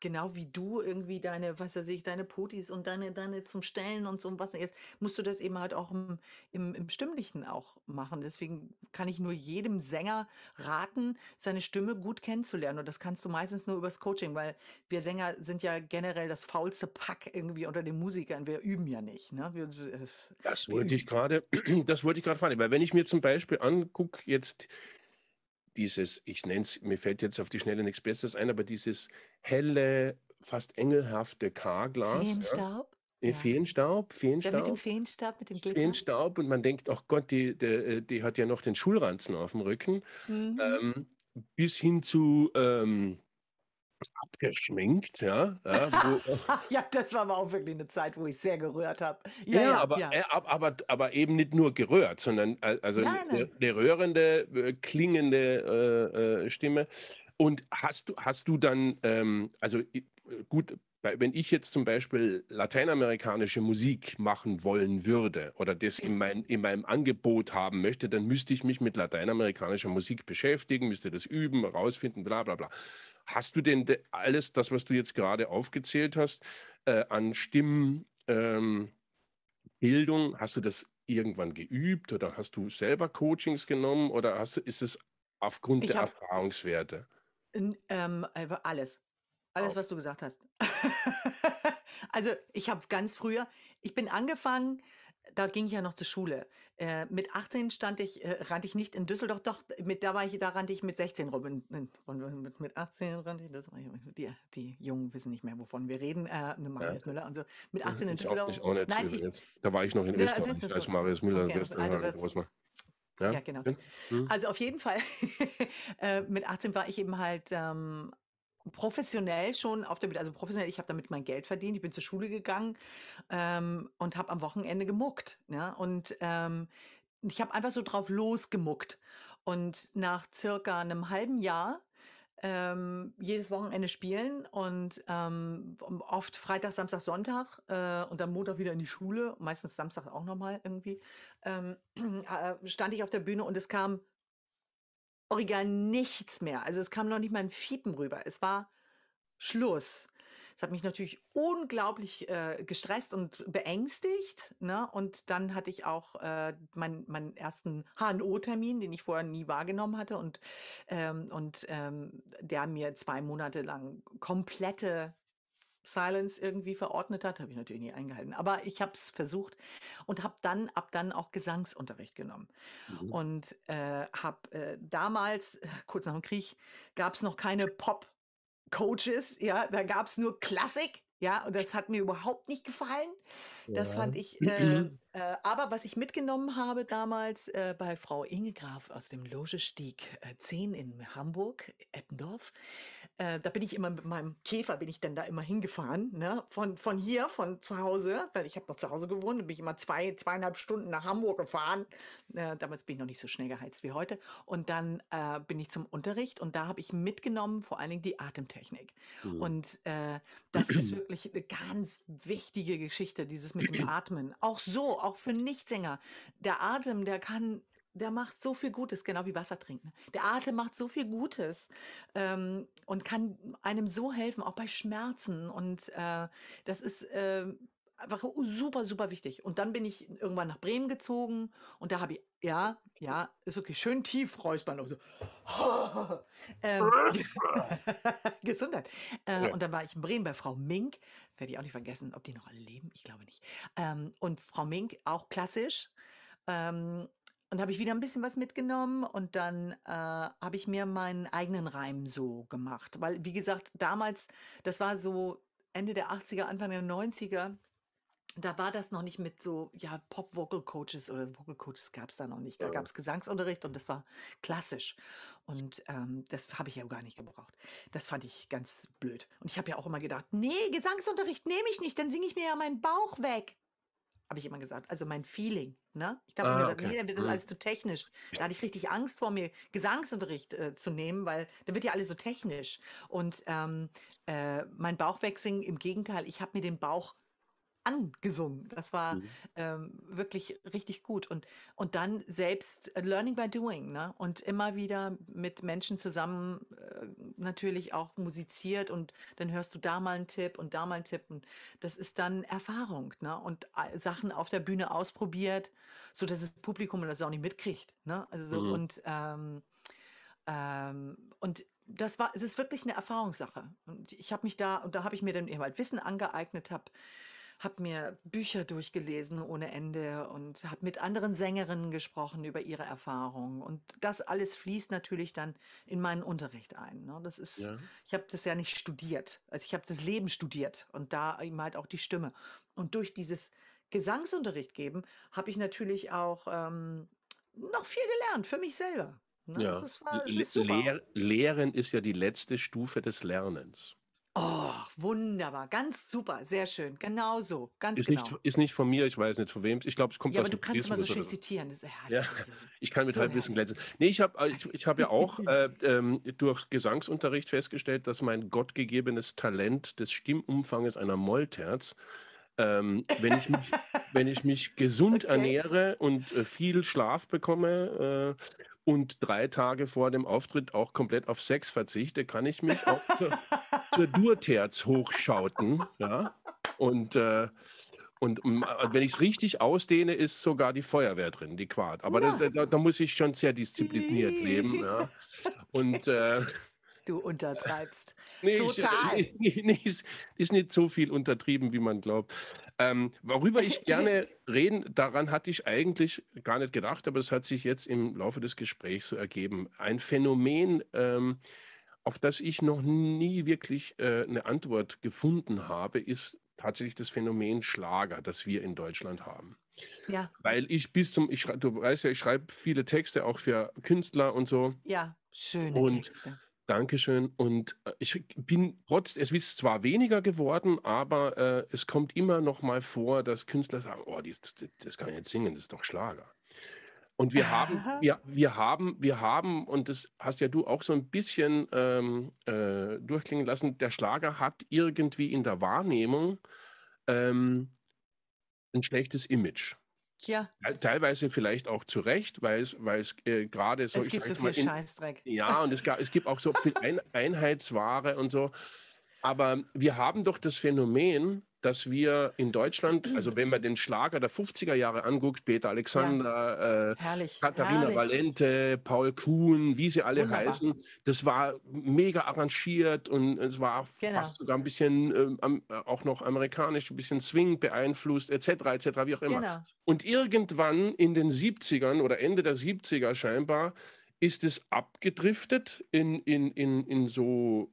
genau wie du irgendwie deine, was weiß ich, deine Potis und deine, deine zum Stellen und so und was jetzt, musst du das eben halt auch im, im, im Stimmlichen auch machen. Deswegen kann ich nur jedem Sänger raten, seine Stimme gut kennenzulernen. Und das kannst du meistens nur übers Coaching, weil wir Sänger sind ja generell das faulste Pack irgendwie unter den Musikern. Wir üben ja nicht. Ne? Wir, das wollte ich gerade, [clears throat] das wollte ich gerade fragen, weil wenn ich mir zum Beispiel angucke, jetzt dieses, ich nenne es, mir fällt jetzt auf die Schnelle nichts Besseres ein, aber dieses helle, fast engelhafte K-Glas. Feenstaub. Ja. Feenstaub, äh, Feenstaub. Ja, mit dem Feenstaub, mit dem Glitter. Feenstaub und man denkt, ach oh Gott, die, die, äh, die, hat ja noch den Schulranzen auf dem Rücken. Mhm. Ähm, bis hin zu ähm, abgeschminkt, ja. Ja, wo, [laughs] ja, das war aber auch wirklich eine Zeit, wo ich sehr gerührt habe. Ja, ja, aber, ja. Äh, aber, aber eben nicht nur gerührt, sondern also Eine, eine rührende, klingende äh, äh, Stimme. Und hast du, hast du dann, ähm, also gut, wenn ich jetzt zum Beispiel lateinamerikanische Musik machen wollen würde oder das in, mein, in meinem Angebot haben möchte, dann müsste ich mich mit lateinamerikanischer Musik beschäftigen, müsste das üben, herausfinden, bla bla bla. Hast du denn alles das, was du jetzt gerade aufgezählt hast, äh, an Stimmbildung, ähm, hast du das irgendwann geübt oder hast du selber Coachings genommen oder hast, ist es aufgrund ich der Erfahrungswerte? ähm, äh, alles. Alles, was du gesagt hast. [laughs] also ich habe ganz früher, ich bin angefangen, da ging ich ja noch zur Schule. Äh, mit 18 stand ich, äh, rannte ich nicht in Düsseldorf, doch, mit, da, war ich, da rannte ich mit 16 rum. mit, mit 18 rannte ich, das war, die, die Jungen wissen nicht mehr, wovon wir reden, äh, Marius ne, ja. Müller und so. Mit 18 in Düsseldorf. Auch nicht, auch nicht Nein, ich, da war ich noch in Österreich, als Marius Müller okay, in Österreich. Ja, ja genau. Mhm. Also auf jeden Fall, [laughs] äh, mit 18 war ich eben halt ähm, professionell schon auf der, also professionell, ich habe damit mein Geld verdient, ich bin zur Schule gegangen ähm, und habe am Wochenende gemuckt. Ja? Ne? Und ähm, ich habe einfach so drauf losgemuckt. Und nach circa einem halben Jahr ähm, jedes Wochenende spielen und ähm, oft Freitag, Samstag, Sonntag äh, und dann Montag wieder in die Schule, meistens Samstag auch nochmal irgendwie, ähm, [clears throat] äh, stand ich auf der Bühne und es kam original nichts mehr. Also es kam noch nicht mal ein Fiepen rüber. Es war Schluss. Das hat mich natürlich unglaublich äh, gestresst und beängstigt. Ne? Und dann hatte ich auch äh, mein, meinen ersten HNO-Termin, den ich vorher nie wahrgenommen hatte und, ähm, und ähm, der mir zwei Monate lang komplette Silence irgendwie verordnet hat, habe ich natürlich nie eingehalten. Aber ich habe es versucht und habe dann ab dann auch Gesangsunterricht genommen. Mhm. Und äh, habe äh, damals, kurz nach dem Krieg, gab es noch keine Pop- Coaches, ja, da gab es nur Klassik, ja, und das hat mir überhaupt nicht gefallen. Das Ja. fand ich, äh, [clears throat] äh, aber was ich mitgenommen habe damals äh, bei Frau Inge Graf aus dem Logestieg äh, 10 in Hamburg, Eppendorf, äh, da bin ich immer mit meinem Käfer, bin ich dann da immer hingefahren, ne? von, von hier, von zu Hause, weil ich habe noch zu Hause gewohnt, und bin ich immer zwei, zweieinhalb Stunden nach Hamburg gefahren. Äh, damals bin ich noch nicht so schnell geheizt wie heute. Und dann äh, bin ich zum Unterricht und da habe ich mitgenommen vor allen Dingen die Atemtechnik. Mhm. Und äh, das ist [clears throat] wirklich eine ganz wichtige Geschichte, dieses mit dem [clears throat] Atmen. Auch so, auch für Nichtsänger. Der Atem, der kann der macht so viel Gutes, genau wie Wasser trinken. Der Atem macht so viel Gutes ähm, und kann einem so helfen, auch bei Schmerzen. Und äh, das ist äh, einfach super, super wichtig. Und dann bin ich irgendwann nach Bremen gezogen und da habe ich, ja, ja, ist okay, schön tief räuspern. Also, [laughs] ähm, [laughs] Gesundheit. Äh, ja. Und dann war ich in Bremen bei Frau Mink, werde ich auch nicht vergessen, ob die noch alle leben, ich glaube nicht. Ähm, und Frau Mink, auch klassisch. Ähm, und habe ich wieder ein bisschen was mitgenommen und dann äh, habe ich mir meinen eigenen Reim so gemacht. Weil, wie gesagt, damals, das war so Ende der 80er, Anfang der 90er, da war das noch nicht mit so, ja, Pop-Vocal-Coaches oder Vocal-Coaches gab es da noch nicht. Da gab es Gesangsunterricht und das war klassisch. Und ähm, das habe ich ja gar nicht gebraucht. Das fand ich ganz blöd. Und ich habe ja auch immer gedacht, nee, Gesangsunterricht nehme ich nicht, dann singe ich mir ja meinen Bauch weg. Habe ich immer gesagt. Also mein Feeling. Ne? Ich habe ah, mir gesagt, okay. nee, dann wird das mhm. alles zu technisch. Da hatte ich richtig Angst vor mir, Gesangsunterricht äh, zu nehmen, weil da wird ja alles so technisch. Und ähm, äh, mein Bauch wegsingen, im Gegenteil, ich habe mir den Bauch angesungen. Das war mhm. ähm, wirklich richtig gut. Und, und dann selbst äh, Learning by Doing, ne? Und immer wieder mit Menschen zusammen äh, natürlich auch musiziert und dann hörst du da mal einen Tipp und da mal einen Tipp. Und das ist dann Erfahrung, ne? Und äh, Sachen auf der Bühne ausprobiert, so dass das Publikum das auch nicht mitkriegt. Ne? Also mhm. und ähm, ähm, und das war, es ist wirklich eine Erfahrungssache. Und ich habe mich da, und da habe ich mir dann eben halt Wissen angeeignet, habe habe mir Bücher durchgelesen ohne Ende und habe mit anderen Sängerinnen gesprochen über ihre Erfahrungen. Und das alles fließt natürlich dann in meinen Unterricht ein. Ne? Das ist, ja. ich habe das ja nicht studiert. Also ich habe das Leben studiert und da eben halt auch die Stimme. Und durch dieses Gesangsunterricht geben, habe ich natürlich auch ähm, noch viel gelernt für mich selber. Ne? Ja. Das ist, war, das ist super. Lehr Lehren ist ja die letzte Stufe des Lernens. Oh, wunderbar, ganz super, sehr schön, genau so, ganz ist genau. Nicht, ist nicht von mir, ich weiß nicht von wem. Ich glaube, es kommt. Ja, aber du kannst immer so schön so. zitieren. Das ist herrlich. Ja, so. [laughs] ich kann mit so halbem glänzen. Nee, ich habe äh, ich, ich hab ja auch [laughs] äh, ähm, durch Gesangsunterricht festgestellt, dass mein gottgegebenes Talent des Stimmumfanges einer Mollterz, ähm, wenn, ich mich, wenn ich mich gesund [laughs] okay. ernähre und äh, viel Schlaf bekomme, äh, und drei Tage vor dem Auftritt auch komplett auf Sex verzichte, kann ich mich auch zur, [laughs] zur Durterz hochschauten. Ja? Und, äh, und äh, wenn ich es richtig ausdehne, ist sogar die Feuerwehr drin, die Quad. Aber da, da, da, muss ich schon sehr diszipliniert leben. Ja? Und äh, du untertreibst. [laughs] Nee, Total. Ich, [laughs] nee, nee, ist, ist, nicht so viel untertrieben, wie man glaubt. Ähm, worüber ich gerne [laughs] reden, daran hatte ich eigentlich gar nicht gedacht, aber es hat sich jetzt im Laufe des Gesprächs so ergeben. Ein Phänomen, ähm, auf das ich noch nie wirklich äh, eine Antwort gefunden habe, ist tatsächlich das Phänomen Schlager, das wir in Deutschland haben. Ja. Weil ich bis zum, ich, du weißt ja, ich schreibe viele Texte auch für Künstler und so. Ja, schöne und, Texte. Dankeschön. Und äh, ich bin trotz, es ist zwar weniger geworden, aber äh, es kommt immer noch mal vor, dass Künstler sagen, oh, die, die, das kann ich jetzt singen, das ist doch Schlager. Und wir haben, wir, wir haben, wir haben, und das hast ja du auch so ein bisschen ähm, äh, durchklingen lassen, der Schlager hat irgendwie in der Wahrnehmung ähm, ein schlechtes Image. Ja. Teilweise vielleicht auch zu Recht, weil es, weil es äh, gerade so. Es gibt so viel mal, in, Scheißdreck. Ja, und es, es gibt auch so viel ein, Einheitsware und so. Aber wir haben doch das Phänomen, dass wir in Deutschland, mhm. also wenn man den Schlager der 50er Jahre anguckt, Peter Alexander, ja. äh, herrlich, Katharina herrlich. Valente, Paul Kuhn, wie sie alle Wunderbar. heißen, das war mega arrangiert und es war genau. fast sogar ein bisschen ähm, äh, auch noch amerikanisch, ein bisschen Swing beeinflusst, etc., etc., wie auch immer. Genau. Und irgendwann in den 70ern oder Ende der 70er scheinbar ist es abgedriftet in, in, in, in so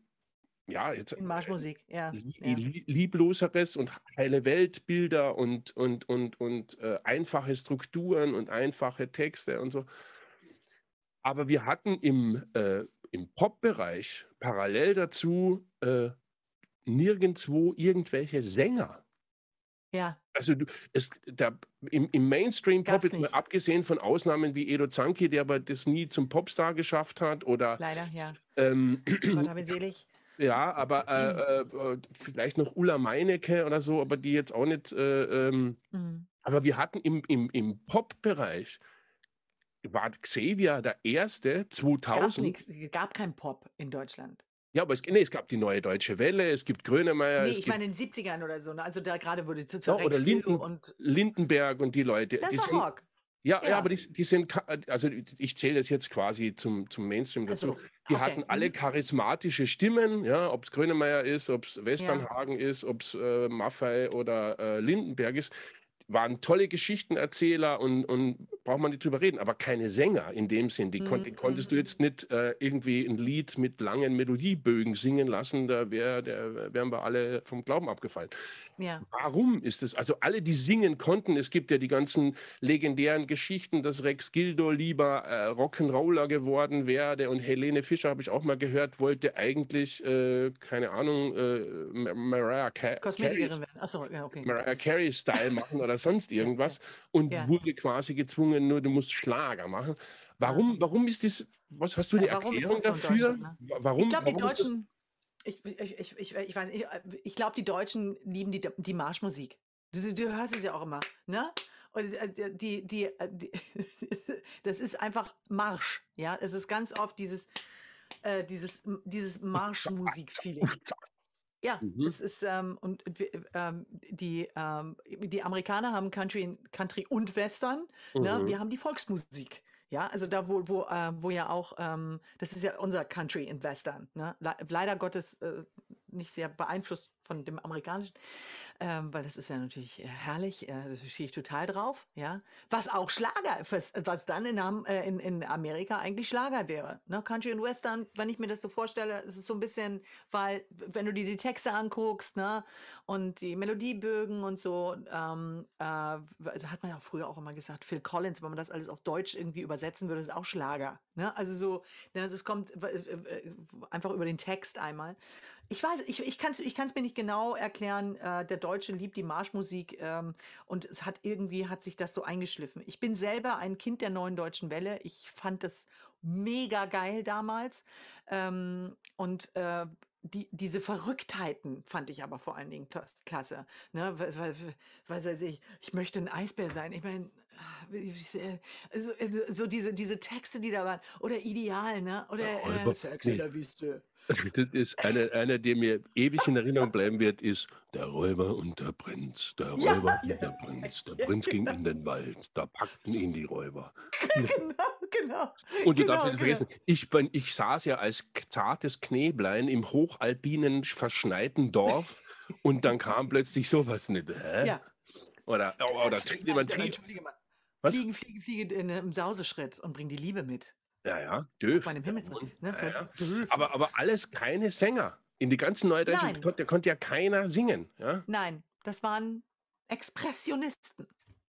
ja, jetzt. In Marschmusik, ja. Liebloseres und heile Weltbilder und, und, und, und äh, einfache Strukturen und einfache Texte und so. Aber wir hatten im, äh, im Pop-Bereich parallel dazu äh, nirgendwo irgendwelche Sänger. Ja. Also du, es, der, im, im Mainstream-Pop, abgesehen von Ausnahmen wie Edo Zanki, der aber das nie zum Popstar geschafft hat, oder Leider, ja. Ähm, Gott, [clears throat] selig. Ja, aber äh, äh, äh, vielleicht noch Ulla Meinecke oder so, aber die jetzt auch nicht. Äh, ähm, mhm. Aber wir hatten im, im, im Pop-Bereich, war Xavier der erste 2000. Es gab, nix, gab kein Pop in Deutschland. Ja, aber es, nee, es gab die neue Deutsche Welle, es gibt Grönemeyer. Nee, ich gibt, meine in den 70ern oder so. Ne? Also da gerade wurde zu, zu ja, Rex oder Linden, und Lindenberg und die Leute. Das die war sind, Rock. Ja, ja, ja. aber die, die, sind, also ich zähle das jetzt quasi zum, zum Mainstream dazu. Also, die hatten alle mhm. charismatische Stimmen, ja, ob es Grönemeyer ist, ob es Westernhagen ja. ist, ob es äh, Maffei oder äh, Lindenberg ist. Waren tolle Geschichtenerzähler und, und braucht man nicht drüber reden, aber keine Sänger in dem Sinn. Die kon mhm. konntest du mhm. jetzt nicht äh, irgendwie ein Lied mit langen Melodiebögen singen lassen, da, wär, da wären wir alle vom Glauben abgefallen. Ja. Warum ist es? Also alle, die singen konnten, es gibt ja die ganzen legendären Geschichten, dass Rex Gildo lieber äh, Rock'n'Roller geworden werde und Helene Fischer, habe ich auch mal gehört, wollte eigentlich, äh, keine Ahnung, äh, Mariah Carey. Achso, ja, okay. Mariah Carey-Style machen oder sonst [laughs] irgendwas und ja. wurde quasi gezwungen, nur du musst Schlager machen. Warum, warum ist das, was hast du eine äh, ja, Erklärung so dafür? Ne? Warum, ich glaube, die Deutschen ich, ich, ich, ich, ich weiß nicht, ich glaube, die Deutschen lieben die, die Marschmusik. Du, du, hörst es ja auch immer, ne? Und äh, die, die, die, [laughs] das ist einfach Marsch, ja? Es ist ganz oft dieses, äh, dieses, dieses Marschmusik-Feeling. Ja, mhm. es ist, ähm, und ähm, die, ähm, die Amerikaner haben Country, Country und Western, ne? mhm. ne? wir haben die Volksmusik. Ja, also da, wo, wo, äh, wo ja auch, ähm, das ist ja unser Country Investor, ne? Le leider Gottes äh, nicht sehr beeinflusst von dem amerikanischen, ähm, weil das ist ja natürlich äh, herrlich, äh, da stehe ich total drauf, ja. Was auch Schlager, was dann in, äh, in, in Amerika eigentlich Schlager wäre. Ne? Country und Western, wenn ich mir das so vorstelle, ist es so ein bisschen, weil wenn du dir die Texte anguckst, ne, und die Melodiebögen und so, ähm, äh, hat man ja früher auch immer gesagt, Phil Collins, wenn man das alles auf Deutsch irgendwie übersetzen würde, ist auch Schlager. Ne? Also so, ne, also kommt äh, einfach über den Text einmal. Ich weiß, ich, ich kann es ich kann's mir nicht nicht genau erklären. Äh, der Deutsche liebt die Marschmusik ähm, und es hat irgendwie hat sich das so eingeschliffen. Ich bin selber ein Kind der neuen deutschen Welle. Ich fand das mega geil damals ähm, und äh, die, diese Verrücktheiten fand ich aber vor allen Dingen klasse. Ne? Weil, weil, weil, ich, ich möchte ein Eisbär sein. Ich meine, Ah, äh, so, äh, so diese, diese Texte, die da waren, oder Ideal, ne? Oder ja, äh, Sex nee. in der Wüste. Das ist einer, einer, der mir ewig in Erinnerung bleiben wird, ist der Räuber und der Prinz. Der Räuber ja, und der Prinz. Der [laughs] Prinz ging genau. in den Wald. Da packten ihn die Räuber. Genau, genau. Und du genau, darfst nicht vergessen, genau. ich, bin, ich saß ja als zartes Knäblein im hochalpinen, verschneiten Dorf und dann kam plötzlich sowas nicht. Hä? Ja. Oder, oder, oder, oder, oder, oder, was? Fliegen, fliegen, fliegen in, äh, im Sauseschritt und bringen die Liebe mit. Ja, ja, dürfen. Meinem Himmel. Ne? So ja, ja. Aber, aber alles keine Sänger. In die ganzen Neudeutschen konnte, konnte ja keiner singen. Ja? Nein, das waren Expressionisten.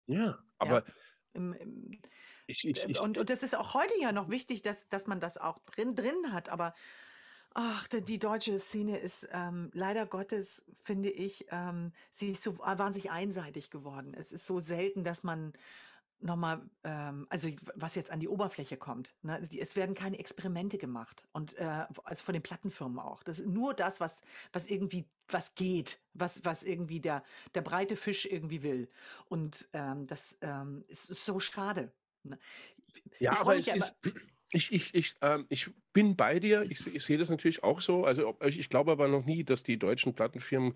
Ja, aber. Ja. Im, im, ich, ich, äh, ich, und, und das ist auch heute ja noch wichtig, dass, dass man das auch drin, drin hat. Aber ach, die deutsche Szene ist ähm, leider Gottes, finde ich, ähm, sie ist so äh, wahnsinnig einseitig geworden. Es ist so selten, dass man nochmal, ähm, also was jetzt an die Oberfläche kommt. Ne? Es werden keine Experimente gemacht und äh, also von den Plattenfirmen auch. Das ist nur das, was was irgendwie was geht, was was irgendwie der der breite Fisch irgendwie will. Und ähm, das ähm, ist, ist so schade. Ne? Ja, aber es aber ist [clears throat] ich, ich, ich, ähm, ich bin bei dir. Ich, ich sehe das natürlich auch so. Also ich glaube aber noch nie, dass die deutschen Plattenfirmen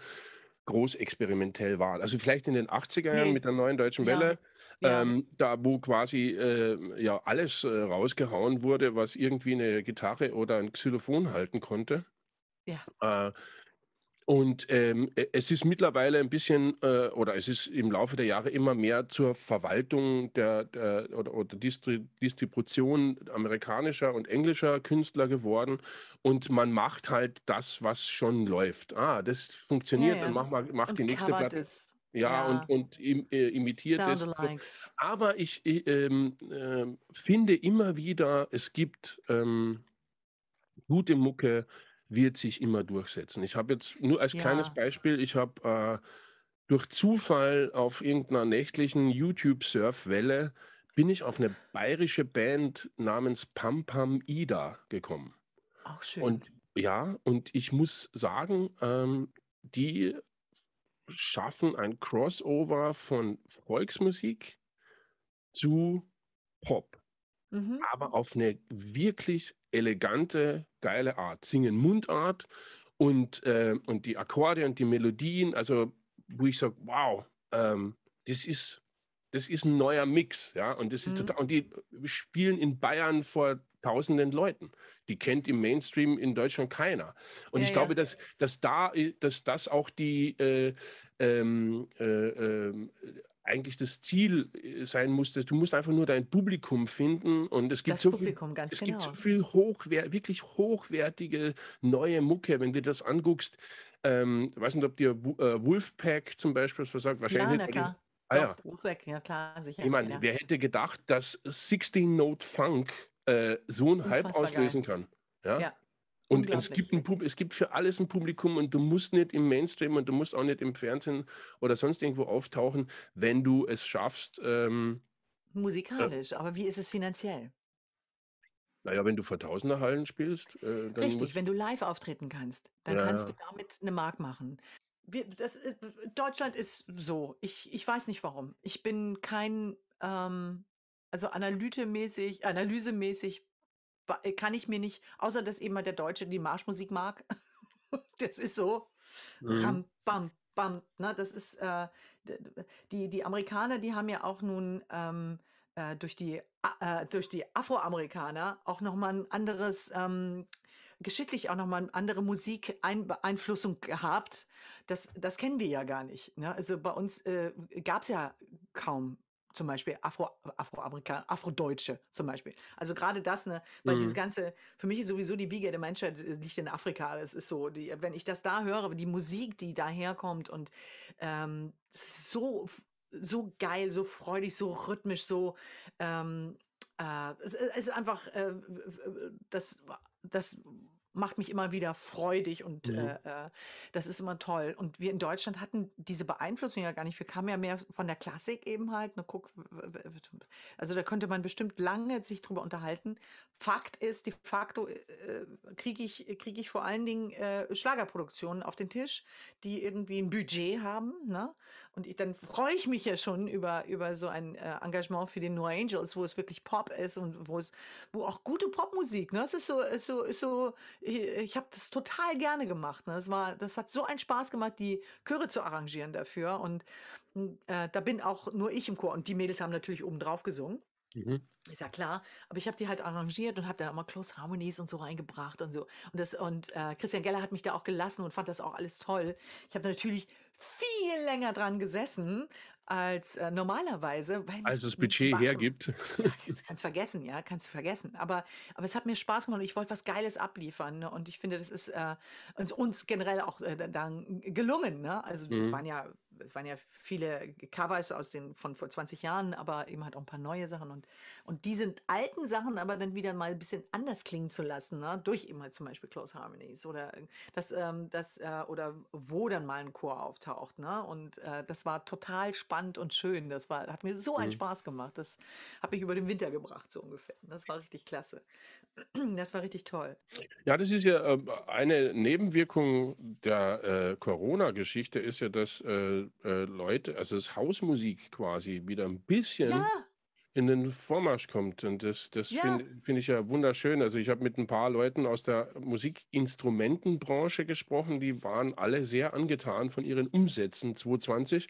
groß experimentell waren. Also vielleicht in den 80er Jahren nee. mit der neuen deutschen Welle, ja. ähm, da wo quasi äh, ja alles äh, rausgehauen wurde, was irgendwie eine Gitarre oder ein Xylophon halten konnte. Ja. Äh, und ähm, e, es ist mittlerweile ein bisschen, äh, oder es ist im Laufe der Jahre immer mehr zur Verwaltung der, der oder, oder Distri Distribution amerikanischer und englischer Künstler geworden. Und man macht halt das, was schon läuft. Ah, das funktioniert, ja, ja. dann mach, mal, mach und die nächste Platte. Ist. Ja, ja, und, und äh, imitiert es. Aber ich äh, finde immer wieder, es gibt ähm, gute Mucke, wird sich immer durchsetzen. Ich habe jetzt nur als ja. kleines Beispiel, ich habe äh, durch Zufall auf irgendeiner nächtlichen YouTube-Surfwelle bin ich auf eine bayerische Band namens Pam Pam Ida gekommen. Auch schön. Und ja, und ich muss sagen, ähm, die schaffen ein Crossover von Volksmusik zu Pop, mhm. aber auf eine wirklich elegante, geile Art, singen Mundart und, äh, und die Akkorde und die Melodien, also wo ich sage, wow, ähm, das ist das ist ein neuer Mix, ja, und das ist mhm. total, und die spielen in Bayern vor tausenden Leuten. Die kennt im Mainstream in Deutschland keiner. Und ja, ich ja. glaube, dass, dass da, dass das auch die äh, ähm, äh, äh, eigentlich das Ziel äh, sein musste. Du musst einfach nur dein Publikum finden und es gibt das so Publikum, viel, es genau. gibt so genau. viel hochwer wirklich hochwertige neue Mucke, wenn du das anguckst. Ähm, ich weiß nicht, ob dir äh, Wolfpack zum Beispiel was versagt. Wahrscheinlich ja, klar. Ah, ja. Wolfpack, ja klar, sicher. Ich meine, ja. wer hätte gedacht, dass 16 Note Funk äh, so einen Hype auslösen geil. kann? ja. ja. Und es gibt, ein es gibt für alles ein Publikum und du musst nicht im Mainstream und du musst auch nicht im Fernsehen oder sonst irgendwo auftauchen, wenn du es schaffst. Ähm, Musikalisch, äh, aber wie ist es finanziell? Naja, wenn du vor tausender Hallen spielst. Äh, Richtig, wenn du live auftreten kannst, dann ja. kannst du damit eine Mark machen. Wir, das, äh, Deutschland ist so. Ich, ich weiß nicht warum. Ich bin kein, ähm, also analytemäßig, analysemäßig äh, kann ich mir nicht, außer dass eben mal der Deutsche die Marschmusik mag. [laughs] das ist so. Mhm. Ram, bam, bam. Na, ne? das ist, äh, die, die Amerikaner, die haben ja auch nun ähm, äh, durch die äh, durch die Afroamerikaner auch nochmal ein anderes, ähm, geschicklich auch nochmal eine andere Musikbeeinflussung gehabt. Das, das kennen wir ja gar nicht. Ne? Also bei uns äh, gab es ja kaum zum Beispiel Afro, Afroamerikaner, Afrodeutsche zum Beispiel. Also gerade das, ne, weil mhm. dieses ganze, für mich ist sowieso die Wiege der Menschheit äh, liegt in Afrika. Es ist so, die, wenn ich das da höre, die Musik, die daherkommt und ähm, so, so geil, so freudig, so rhythmisch, so ähm, äh, es, es ist einfach äh, das, das macht mich immer wieder freudig und äh, mhm. äh, das ist immer toll. Und wir in Deutschland hatten diese Beeinflussung ja gar nicht. Wir kamen ja mehr von der Klassik eben halt. Ne, guck, also da könnte man bestimmt lange sich drüber unterhalten. Fakt ist, de facto äh, kriege ich, krieg ich vor allen Dingen äh, Schlagerproduktionen auf den Tisch, die irgendwie ein Budget haben ne? Und ich, dann freue ich mich ja schon über, über so ein äh, Engagement für die New Angels, wo es wirklich Pop ist und wo es, wo auch gute Popmusik, ne? Es ist so, ist so, ist so, ich, ich habe das total gerne gemacht. Ne? Das war, das hat so einen Spaß gemacht, die Chöre zu arrangieren dafür. Und äh, da bin auch nur ich im Chor. Und die Mädels haben natürlich oben drauf gesungen. Mhm. Ist ja klar, aber ich habe die halt arrangiert und habe da immer Close Harmonies und so reingebracht und so. Und, das, und äh, Christian Geller hat mich da auch gelassen und fand das auch alles toll. Ich habe natürlich viel länger dran gesessen als äh, normalerweise. Weil als das Budget Spaß hergibt. Ja, kannst vergessen, ja, kannst vergessen. Aber, aber es hat mir Spaß gemacht und ich wollte was Geiles abliefern. Ne? Und ich finde, das ist äh, uns, uns generell auch äh, dann gelungen. Ne? Also das mhm. waren ja es waren ja viele Covers aus den von vor 20 Jahren, aber eben halt auch ein paar neue Sachen und, und diese alten Sachen aber dann wieder mal ein bisschen anders klingen zu lassen, ne? durch eben halt zum Beispiel Close Harmonies oder das, ähm, das äh, oder wo dann mal ein Chor auftaucht, ne? Und äh, das war total spannend und schön. Das war, hat mir so einen mhm. Spaß gemacht. Das hat mich über den Winter gebracht, so ungefähr. Ne? Das war richtig klasse. [clears throat] Das war richtig toll. Ja, das ist ja äh, eine Nebenwirkung der äh, Corona-Geschichte ist ja, dass äh, äh, Leute, also das Hausmusik quasi wieder ein bisschen ja. in den Vormarsch kommt. Und das, das ja. finde find ich ja wunderschön. Also ich habe mit ein paar Leuten aus der Musikinstrumentenbranche gesprochen, die waren alle sehr angetan von ihren Umsätzen 2020,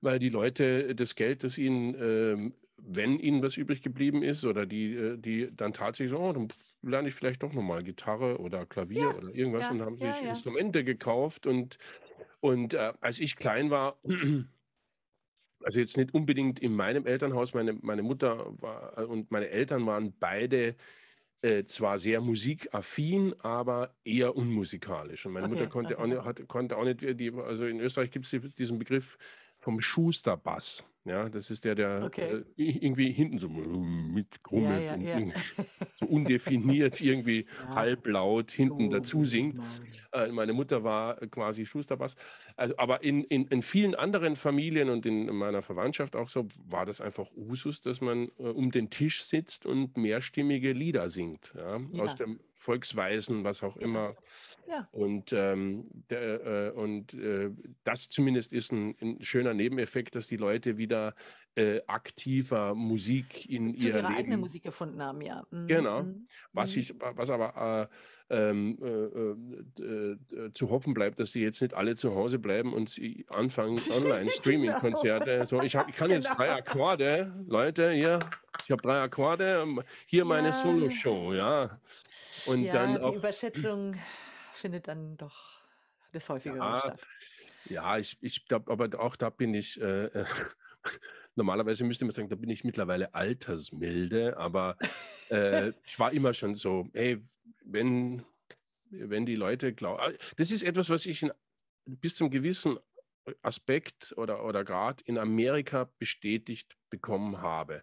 weil die Leute das Geld, das ihnen ähm, wenn ihnen was übrig geblieben ist oder die, äh, die dann tatsächlich so, oh, dann lerne ich vielleicht doch nochmal Gitarre oder Klavier ja, oder irgendwas ja, und haben sich ja, Instrumente gekauft und und äh, als ich klein war, [clears throat] also jetzt nicht unbedingt in meinem Elternhaus, meine, meine Mutter war, äh, und meine Eltern waren beide äh, zwar sehr musikaffin, aber eher unmusikalisch. Und meine okay, Mutter konnte, okay. auch nicht, hat, konnte auch nicht, die, also in Österreich gibt es diesen Begriff vom Schusterbass. Ja, das ist der, der Okay. äh, irgendwie hinten so mm, mit Ja, ja, und ja. [laughs] so undefiniert irgendwie Ja. halblaut hinten Oh, dazu oh singt. Äh, meine Mutter war äh, quasi Schusterbass. Also, aber in, in, in vielen anderen Familien und in meiner Verwandtschaft auch so war das einfach Usus, dass man äh, um den Tisch sitzt und mehrstimmige Lieder singt. Ja? Aus dem Volksweisen, was auch immer. Ja. Und, ähm, der, äh, und äh, das zumindest ist ein, ein, schöner Nebeneffekt, dass die Leute wieder äh, aktiver Musik in Zu ihr ihrer Leben... eigene Musik gefunden haben, ja. Mhm. Genau. Mhm, was, mhm. ich, was aber äh, ähm, äh, äh, zu hoffen bleibt, dass sie jetzt nicht alle zu Hause bleiben und sie anfangen [laughs] Online-Streaming-Konzerte. genau. so, ich, ich kann genau. jetzt drei Akkorde, Leute, hier. Ich habe drei Akkorde. Hier meine ja. Solo-Show, ja. Und ja, dann die Überschätzung findet dann doch das häufiger ja, statt. Ja, ich, ich da, aber auch da bin ich, äh, äh [laughs] normalerweise müsste man sagen, da bin ich mittlerweile altersmilde, aber äh, [laughs] ich war immer schon so, hey, wenn, wenn die Leute glauben, äh, das ist etwas, was ich in, bis zum gewissen Aspekt oder, oder Grad in Amerika bestätigt bekommen habe.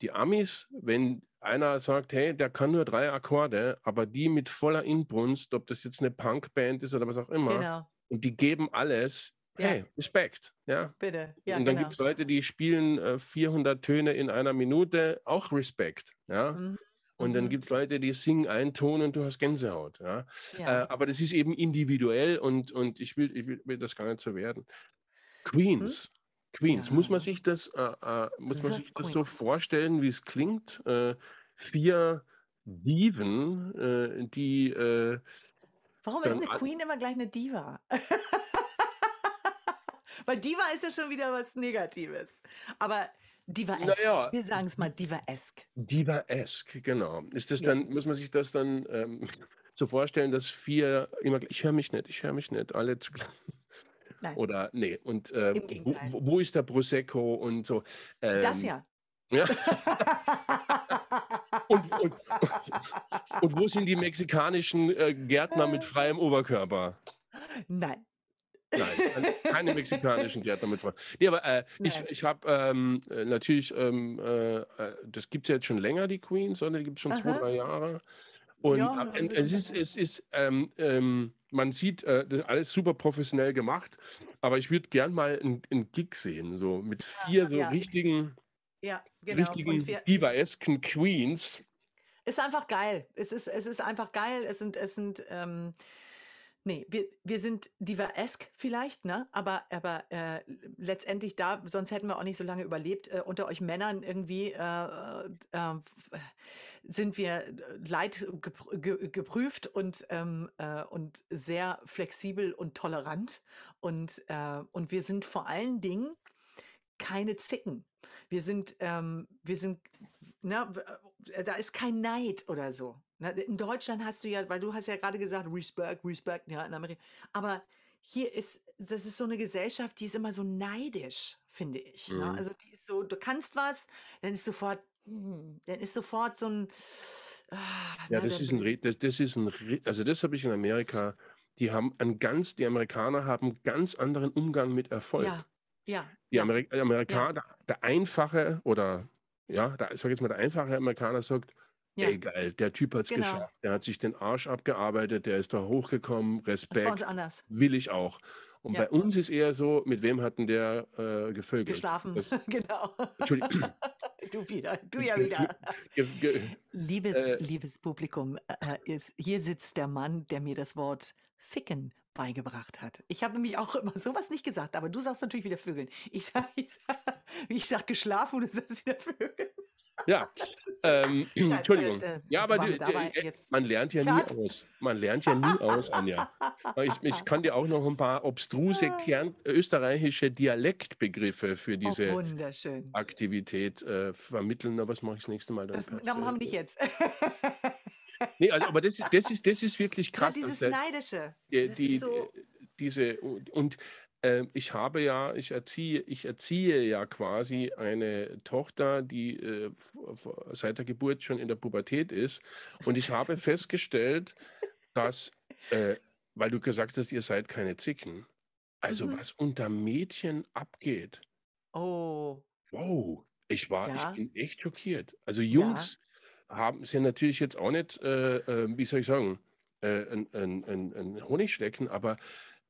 Die Amis, wenn einer sagt, hey, der kann nur drei Akkorde, aber die mit voller Inbrunst, ob das jetzt eine Punkband ist oder was auch immer, genau. und die geben alles, hey, Respekt. Ja? Bitte. Ja, und dann genau. gibt es Leute, die spielen äh, 400 Töne in einer Minute, auch Respekt. Ja? Mhm. Und dann mhm. gibt es Leute, die singen einen Ton und du hast Gänsehaut. Ja? ja. Äh, aber das ist eben individuell und, und ich, will, ich will das gar nicht so werden. Queens. Mhm. Queens, ja. muss man sich das, äh, äh, muss man sich das so vorstellen, wie es klingt? Äh, vier Diven, äh, die. Äh, Warum ist eine Queen immer gleich eine Diva? [laughs] Weil Diva ist ja schon wieder was Negatives. Aber Diva-esque. Naja, Wir sagen es mal Diva-esque. Diva-esque, genau. Ist das ja. dann, muss man sich das dann ähm, [laughs] so vorstellen, dass vier immer gleich, ich höre mich nicht, ich höre mich nicht, alle zugleich. [laughs] Nein. Oder nee, und äh, wo, wo, ist der Prosecco und so. Ähm, das ja. ja. [laughs] und, und, und, wo sind die mexikanischen äh, Gärtner mit freiem Oberkörper? Nein. Nein, keine mexikanischen Gärtner mit Frauen. Nee, aber äh, ich, ich habe ähm, äh, natürlich, ähm, äh, äh das gibt es ja jetzt schon länger, die Queen, sondern die gibt es schon Aha. zwei, drei Jahre. Und ja, es ist, es ist ähm, ähm, man sieht, äh, das ist alles super professionell gemacht, aber ich würde gern mal einen Gig sehen, so mit vier ja, so ja. richtigen, ja, genau. richtigen divaesken Queens. Ist einfach geil. Es ist, es ist einfach geil. Es sind, es sind ähm, Nee, wir, wir sind diva-esque vielleicht, ne? Aber, aber äh, letztendlich da, sonst hätten wir auch nicht so lange überlebt. Äh, unter euch Männern irgendwie äh, äh, sind wir äh, leid geprüft und, ähm, äh, und sehr flexibel und tolerant. Und, äh, und wir sind vor allen Dingen keine Zicken. Wir sind, ähm, wir sind, na, ne, äh, da ist kein Neid oder so. In Deutschland hast du ja, weil du hast ja gerade gesagt, Respect, Respect, ja, in Amerika. Aber hier ist, das ist so eine Gesellschaft, die ist immer so neidisch, finde ich. Ne? Mhm. Ne? Also die ist so, du kannst was, dann ist sofort, dann ist sofort so ein. Ah, ja, na, ne, das, ist ein das, das ist ein, also das habe ich in Amerika. Die haben ein ganz, die Amerikaner haben einen ganz anderen Umgang mit Erfolg. Ja, ja. Die ja, Amerik Amerikaner, ja. der einfache oder ja, der, ich sage jetzt mal, der einfache Amerikaner sagt, ja. Ey, geil, der Typ hat's genau. geschafft. Der hat sich den Arsch abgearbeitet, der ist da hochgekommen, Respekt. Das anders. Will ich auch. Und ja. bei uns ist eher so, mit wem hat denn der äh, gevögelt? Geschlafen, das, [laughs] genau. Entschuldigung. du wieder, du [laughs] ja wieder. liebes, äh, liebes Publikum, äh, ist, äh, hier sitzt der Mann, der mir das Wort ficken beigebracht hat. Ich habe mich auch immer sowas nicht gesagt, aber du sagst natürlich wieder Vögeln. Ich sage, ich sag, [laughs] ich sag geschlafen und du sagst wieder Vögeln. Ja, [laughs] ähm, [clears throat] Entschuldigung. Äh, ja, aber die, die, äh, äh, man lernt ja nie aus. Man lernt ja nie aus, Anja. Ich, ich, kann dir auch noch ein paar obstruse ah. Kern österreichische Dialektbegriffe für oh, diese oh, Aktivität äh, vermitteln. Na, was mache ich das nächste Mal? Dann das dann haben wir nicht jetzt. nee, also, aber das, das, ist, das ist wirklich krass. Ja, dieses also, Neidische. Die, das ist so diese und äh, ich habe ja, ich erziehe, ich erziehe ja quasi eine Tochter, die äh, seit der Geburt schon in der Pubertät ist. Und ich habe festgestellt, dass, äh, weil du gesagt hast, ihr seid keine Zicken. Also mhm. was unter Mädchen abgeht. Oh. Wow. Ich war, ja. ich bin echt schockiert. Also Jungs ja. haben sind natürlich jetzt auch nicht, äh, äh, wie soll ich sagen, äh, ein, ein, ein, Honigschlecken, aber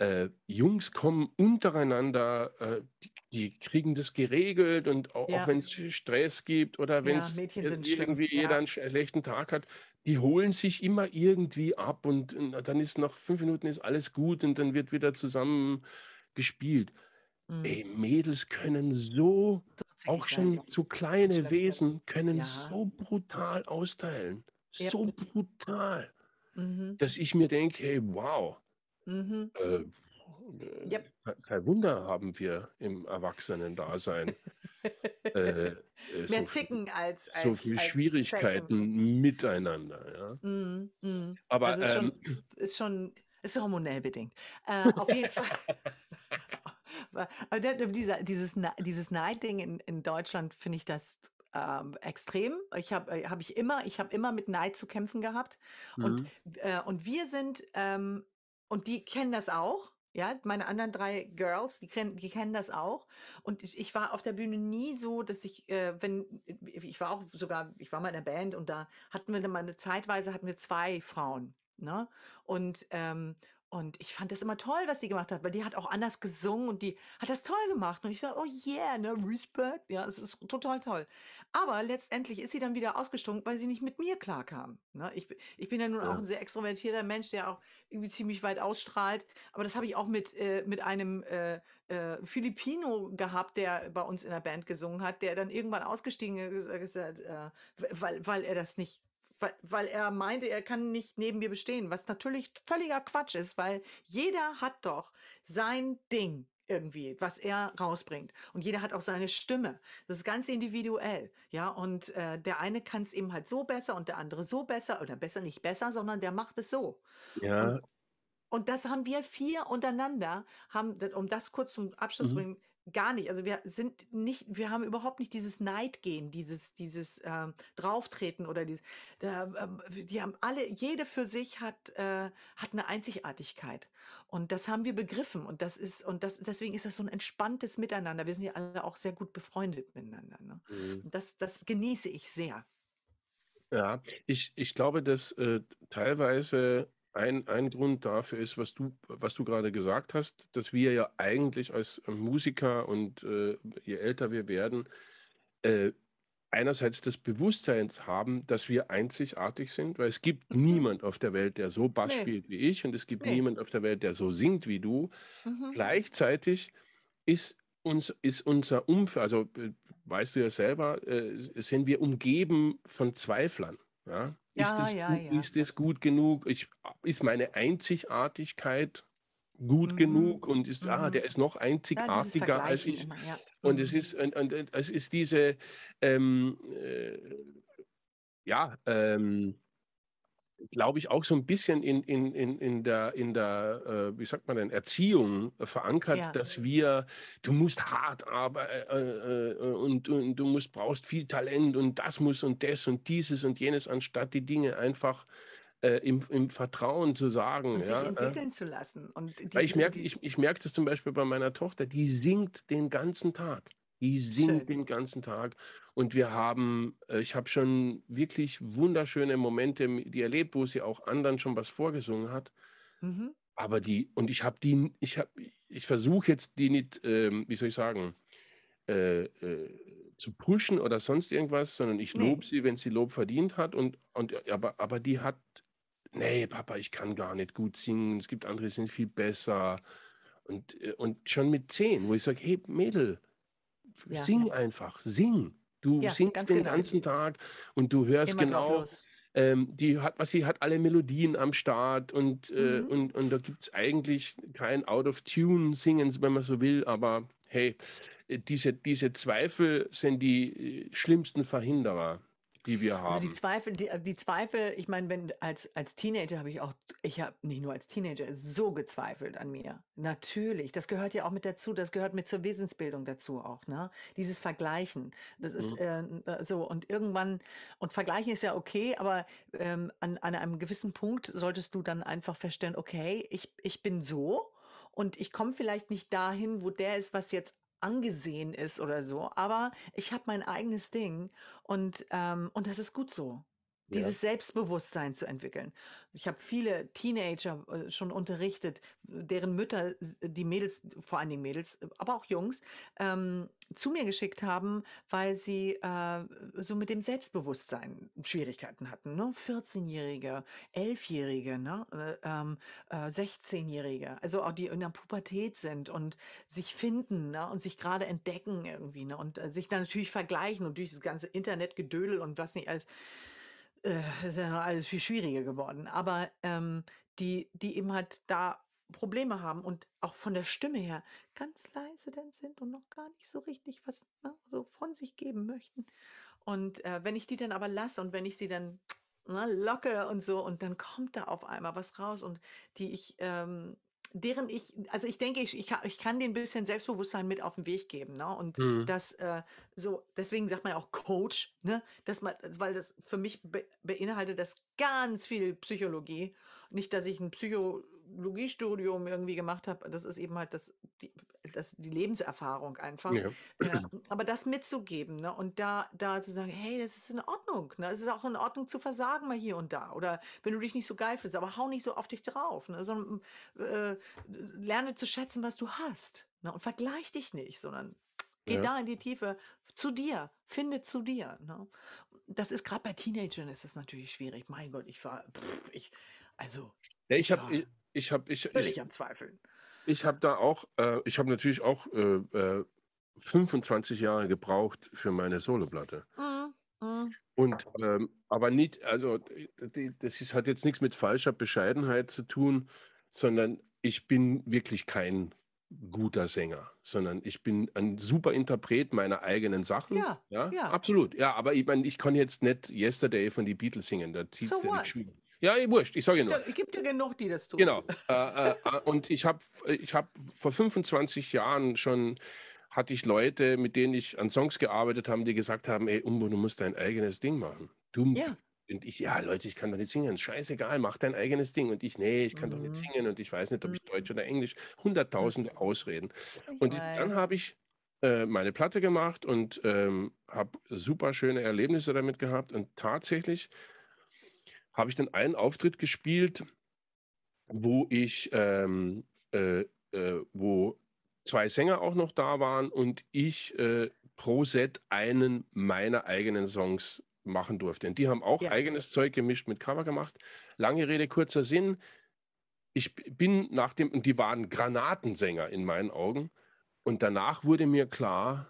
äh, Jungs kommen untereinander, äh, die, die, kriegen das geregelt und auch, ja. auch wenn es Stress gibt oder wenn es irgendwie schlimm. jeder einen schlechten Tag hat, die holen sich immer irgendwie ab und, und, dann ist nach fünf Minuten ist alles gut und dann wird wieder zusammen gespielt. Mhm. Ey, Mädels können so, so auch schon zu so kleine Wesen können so brutal austeilen. So brutal, mhm. dass ich mir denke, hey, wow, Mhm. Äh, äh yep. Kein Wunder haben wir im Erwachsenen-Dasein [laughs] äh, äh, mehr so Zicken viel, als, als so viele Schwierigkeiten Zecken. miteinander. Ja? Mm, mm. Aber also ist, ähm, schon, ist schon ist hormonell bedingt. Äh, [laughs] auf jeden Fall. dieser, dieses, ne, dieses Neid-Ding in, in Deutschland finde ich das ähm, extrem. Ich habe äh, hab ich immer, ich habe immer mit Neid zu kämpfen gehabt. Mhm. Und, äh, und wir sind ähm, und die kennen das auch. Ja, meine anderen drei Girls, die kennen, die kennen das auch. Und ich, war auf der Bühne nie so, dass ich, äh, wenn, äh, ich war auch sogar, ich war mal in der Band und da hatten wir dann mal eine zeitweise hatten wir zwei Frauen. Ne? Und, ähm, und ich fand das immer toll, was die gemacht hat, weil die hat auch anders gesungen und die hat das toll gemacht. Und ich dachte, oh yeah, ne, Respect. Ja, es ist total toll. Aber letztendlich ist sie dann wieder ausgestunken, weil sie nicht mit mir klarkam. Ne? Ich, ich bin ja nun auch ein sehr extrovertierter Mensch, der auch irgendwie ziemlich weit ausstrahlt. Aber das habe ich auch mit, äh, mit einem äh, äh, Filipino gehabt, der bei uns in der Band gesungen hat, der dann irgendwann ausgestiegen ist, äh, äh weil, weil er das nicht weil, weil er meinte, er kann nicht neben mir bestehen, was natürlich völliger Quatsch ist, weil jeder hat doch sein Ding irgendwie, was er rausbringt. Und jeder hat auch seine Stimme. Das ist ganz individuell. Ja, und äh, der eine kann es eben halt so besser und der andere so besser oder besser nicht besser, sondern der macht es so. Ja. Und, und das haben wir vier untereinander, haben, um das kurz zum Abschluss mhm. zu bringen, Gar nicht. Also wir sind nicht, wir haben überhaupt nicht dieses Neidgehen, dieses, dieses ähm, Drauftreten oder dieses. Da, ähm, die haben alle, jede für sich hat äh, hat eine Einzigartigkeit und das haben wir begriffen und das ist und das deswegen ist das so ein entspanntes Miteinander. Wir sind ja alle auch sehr gut befreundet miteinander. Ne? Mhm. Das das genieße ich sehr. Ja, ich ich glaube, dass äh, teilweise ein, ein Grund dafür ist, was du, was du gerade gesagt hast, dass wir ja eigentlich als äh, Musiker und äh, je älter wir werden, äh, einerseits das Bewusstsein haben, dass wir einzigartig sind, weil es gibt mhm. niemand auf der Welt, der so Bass nee. spielt wie ich und es gibt nee. niemand auf der Welt, der so singt wie du. Mhm. Gleichzeitig ist uns ist unser Umfeld, also äh, weißt du ja selber, äh, sind wir umgeben von Zweiflern. Ja? Ja, ist, das, ja, ja. ist das gut genug? Ich, ist meine Einzigartigkeit gut mhm. genug und ist, ah, mhm. ah, der ist noch einzigartiger ja, als ich. Immer, ja. Und mhm. es ist, und, und, und, es ist diese, ähm, äh, ja, ähm, glaube ich, auch so ein bisschen in, in, in, in der, in der äh, wie sagt man denn, Erziehung äh, verankert, ja. dass wir, du musst hart arbeiten äh, äh, äh, und, und, du musst, brauchst viel Talent und das muss und das und dieses und jenes, anstatt die Dinge einfach äh, im, im Vertrauen zu sagen. Und ja, sich entwickeln zu lassen. Und diese, ich merke ich, ich merk das zum Beispiel bei meiner Tochter, die singt den ganzen Tag. Die singt Schön. den ganzen Tag und wir haben, äh, ich habe schon wirklich wunderschöne Momente die erlebt, wo sie auch anderen schon was vorgesungen hat. Mhm. Aber die, und ich habe die, ich habe, ich versuche jetzt die nicht, ähm, wie soll ich sagen, äh, äh, zu pushen oder sonst irgendwas, sondern ich nee. lobe sie, wenn sie Lob verdient hat. Und, und aber, aber die hat, nee, Papa, ich kann gar nicht gut singen. Es gibt andere, die sind viel besser. Und, äh, und schon mit zehn, wo ich sage, hey Mädel, ja, sing einfach, sing. Du ja, singst den genau. ganzen Tag und du hörst Immer genau. Ähm, die hat, was sie hat, alle Melodien am Start und, äh, mhm. und, und da gibt es eigentlich kein Out-of-Tune-Singen, wenn man so will, aber hey, äh, diese, diese Zweifel sind die äh, schlimmsten Verhinderer die wir haben. Also die Zweifel, die, die Zweifel, ich meine, wenn als, als Teenager habe ich auch, ich habe nicht nur als Teenager so gezweifelt an mir. Natürlich, das gehört ja auch mit dazu, das gehört mit zur Wesensbildung dazu auch, ne? Dieses Vergleichen, das ist mhm. Ähm, äh, so und irgendwann und Vergleichen ist ja okay, aber ähm, an, an einem gewissen Punkt solltest du dann einfach feststellen, okay, ich ich bin so und ich komme vielleicht nicht dahin, wo der ist, was jetzt angesehen ist oder so. Aber ich habe mein eigenes Ding und, ähm, und das ist gut so dieses ja. Selbstbewusstsein zu entwickeln. Ich habe viele Teenager äh, schon unterrichtet, deren Mütter die Mädels, vor allen Dingen Mädels, aber auch Jungs, ähm, zu mir geschickt haben, weil sie äh, so mit dem Selbstbewusstsein Schwierigkeiten hatten. Ne? 14-Jährige, 11-Jährige, ne? Äh, ähm, äh, 16-Jährige, also auch die in der Pubertät sind und sich finden ne? und sich gerade entdecken irgendwie ne? und äh, sich dann natürlich vergleichen und durch das ganze Internet Internetgedödel und was nicht alles äh, ist ja noch alles viel schwieriger geworden, aber ähm, die, die eben halt da Probleme haben und auch von der Stimme her ganz leise denn sind und noch gar nicht so richtig was ne, so von sich geben möchten. Und äh, wenn ich die dann aber lasse und wenn ich sie dann na, ne, locke und so und dann kommt da auf einmal was raus und die ich ähm, deren ich, also ich denke, ich, ich, kann, ich kann den bisschen Selbstbewusstsein mit auf den Weg geben, ne? Und mhm. das äh, so, deswegen sagt man ja auch Coach, ne? Dass man, also, weil das für mich be beinhaltet das ganz viel Psychologie. Nicht, dass ich ein Psycho Psychologiestudium irgendwie gemacht habe, das ist eben halt das, die, das, die Lebenserfahrung einfach. Ja. Ja, [clears throat] aber das mitzugeben ne? und da, da zu sagen, hey, das ist in Ordnung. Ne? Es ist auch in Ordnung zu versagen mal hier und da. Oder wenn du dich nicht so geil fühlst, aber hau nicht so auf dich drauf. Ne? Sondern äh, lerne zu schätzen, was du hast. Ne? Und vergleich dich nicht, sondern Geh ja. da in die Tiefe, zu dir, finde zu dir. Ne? Das ist gerade bei Teenagern ist das natürlich schwierig. Mein Gott, ich war, pff, ich, also. Ja, ich, ich habe, ich habe ich Völlig ich, am Zweifeln. Ich habe da auch, äh, ich habe natürlich auch äh, 25 äh, Jahre gebraucht für meine Soloplatte. Mhm. Mhm. Und ähm, aber nicht, also die, das ist, hat jetzt nichts mit falscher Bescheidenheit zu tun, sondern ich bin wirklich kein guter Sänger, sondern ich bin ein super Interpret meiner eigenen Sachen. Ja, ja, ja. absolut. Ja, aber ich meine, ich kann jetzt nicht Yesterday von die Beatles singen. Da zieht so der nicht schwierig. Ja, ich eh, wurscht, ich sage nur. Es gibt ja genug, die das tun. Genau. Äh, äh, äh, und ich habe ich hab vor 25 Jahren schon hatte ich Leute, mit denen ich an Songs gearbeitet habe, die gesagt haben, ey Umbo, du musst dein eigenes Ding machen. Du, ja. Und ich, ja, Leute, ich kann doch nicht singen. Scheißegal, mach dein eigenes Ding. Und ich, nee, ich kann mhm. doch nicht mhm. singen und ich weiß nicht, ob ich mhm. Deutsch oder Englisch. Hunderttausende Ausreden. Ich und ich, dann habe ich äh, meine Platte gemacht und ähm, habe super schöne Erlebnisse damit gehabt. Und tatsächlich habe ich dann einen Auftritt gespielt, wo ich, ähm, äh, äh, wo zwei Sänger auch noch da waren und ich äh, pro Set einen meiner eigenen Songs machen durfte. Und die haben auch ja. eigenes Zeug gemischt mit Cover gemacht. Lange Rede, kurzer Sinn. Ich bin nach dem, und die waren Granatensänger in meinen Augen. Und danach wurde mir klar,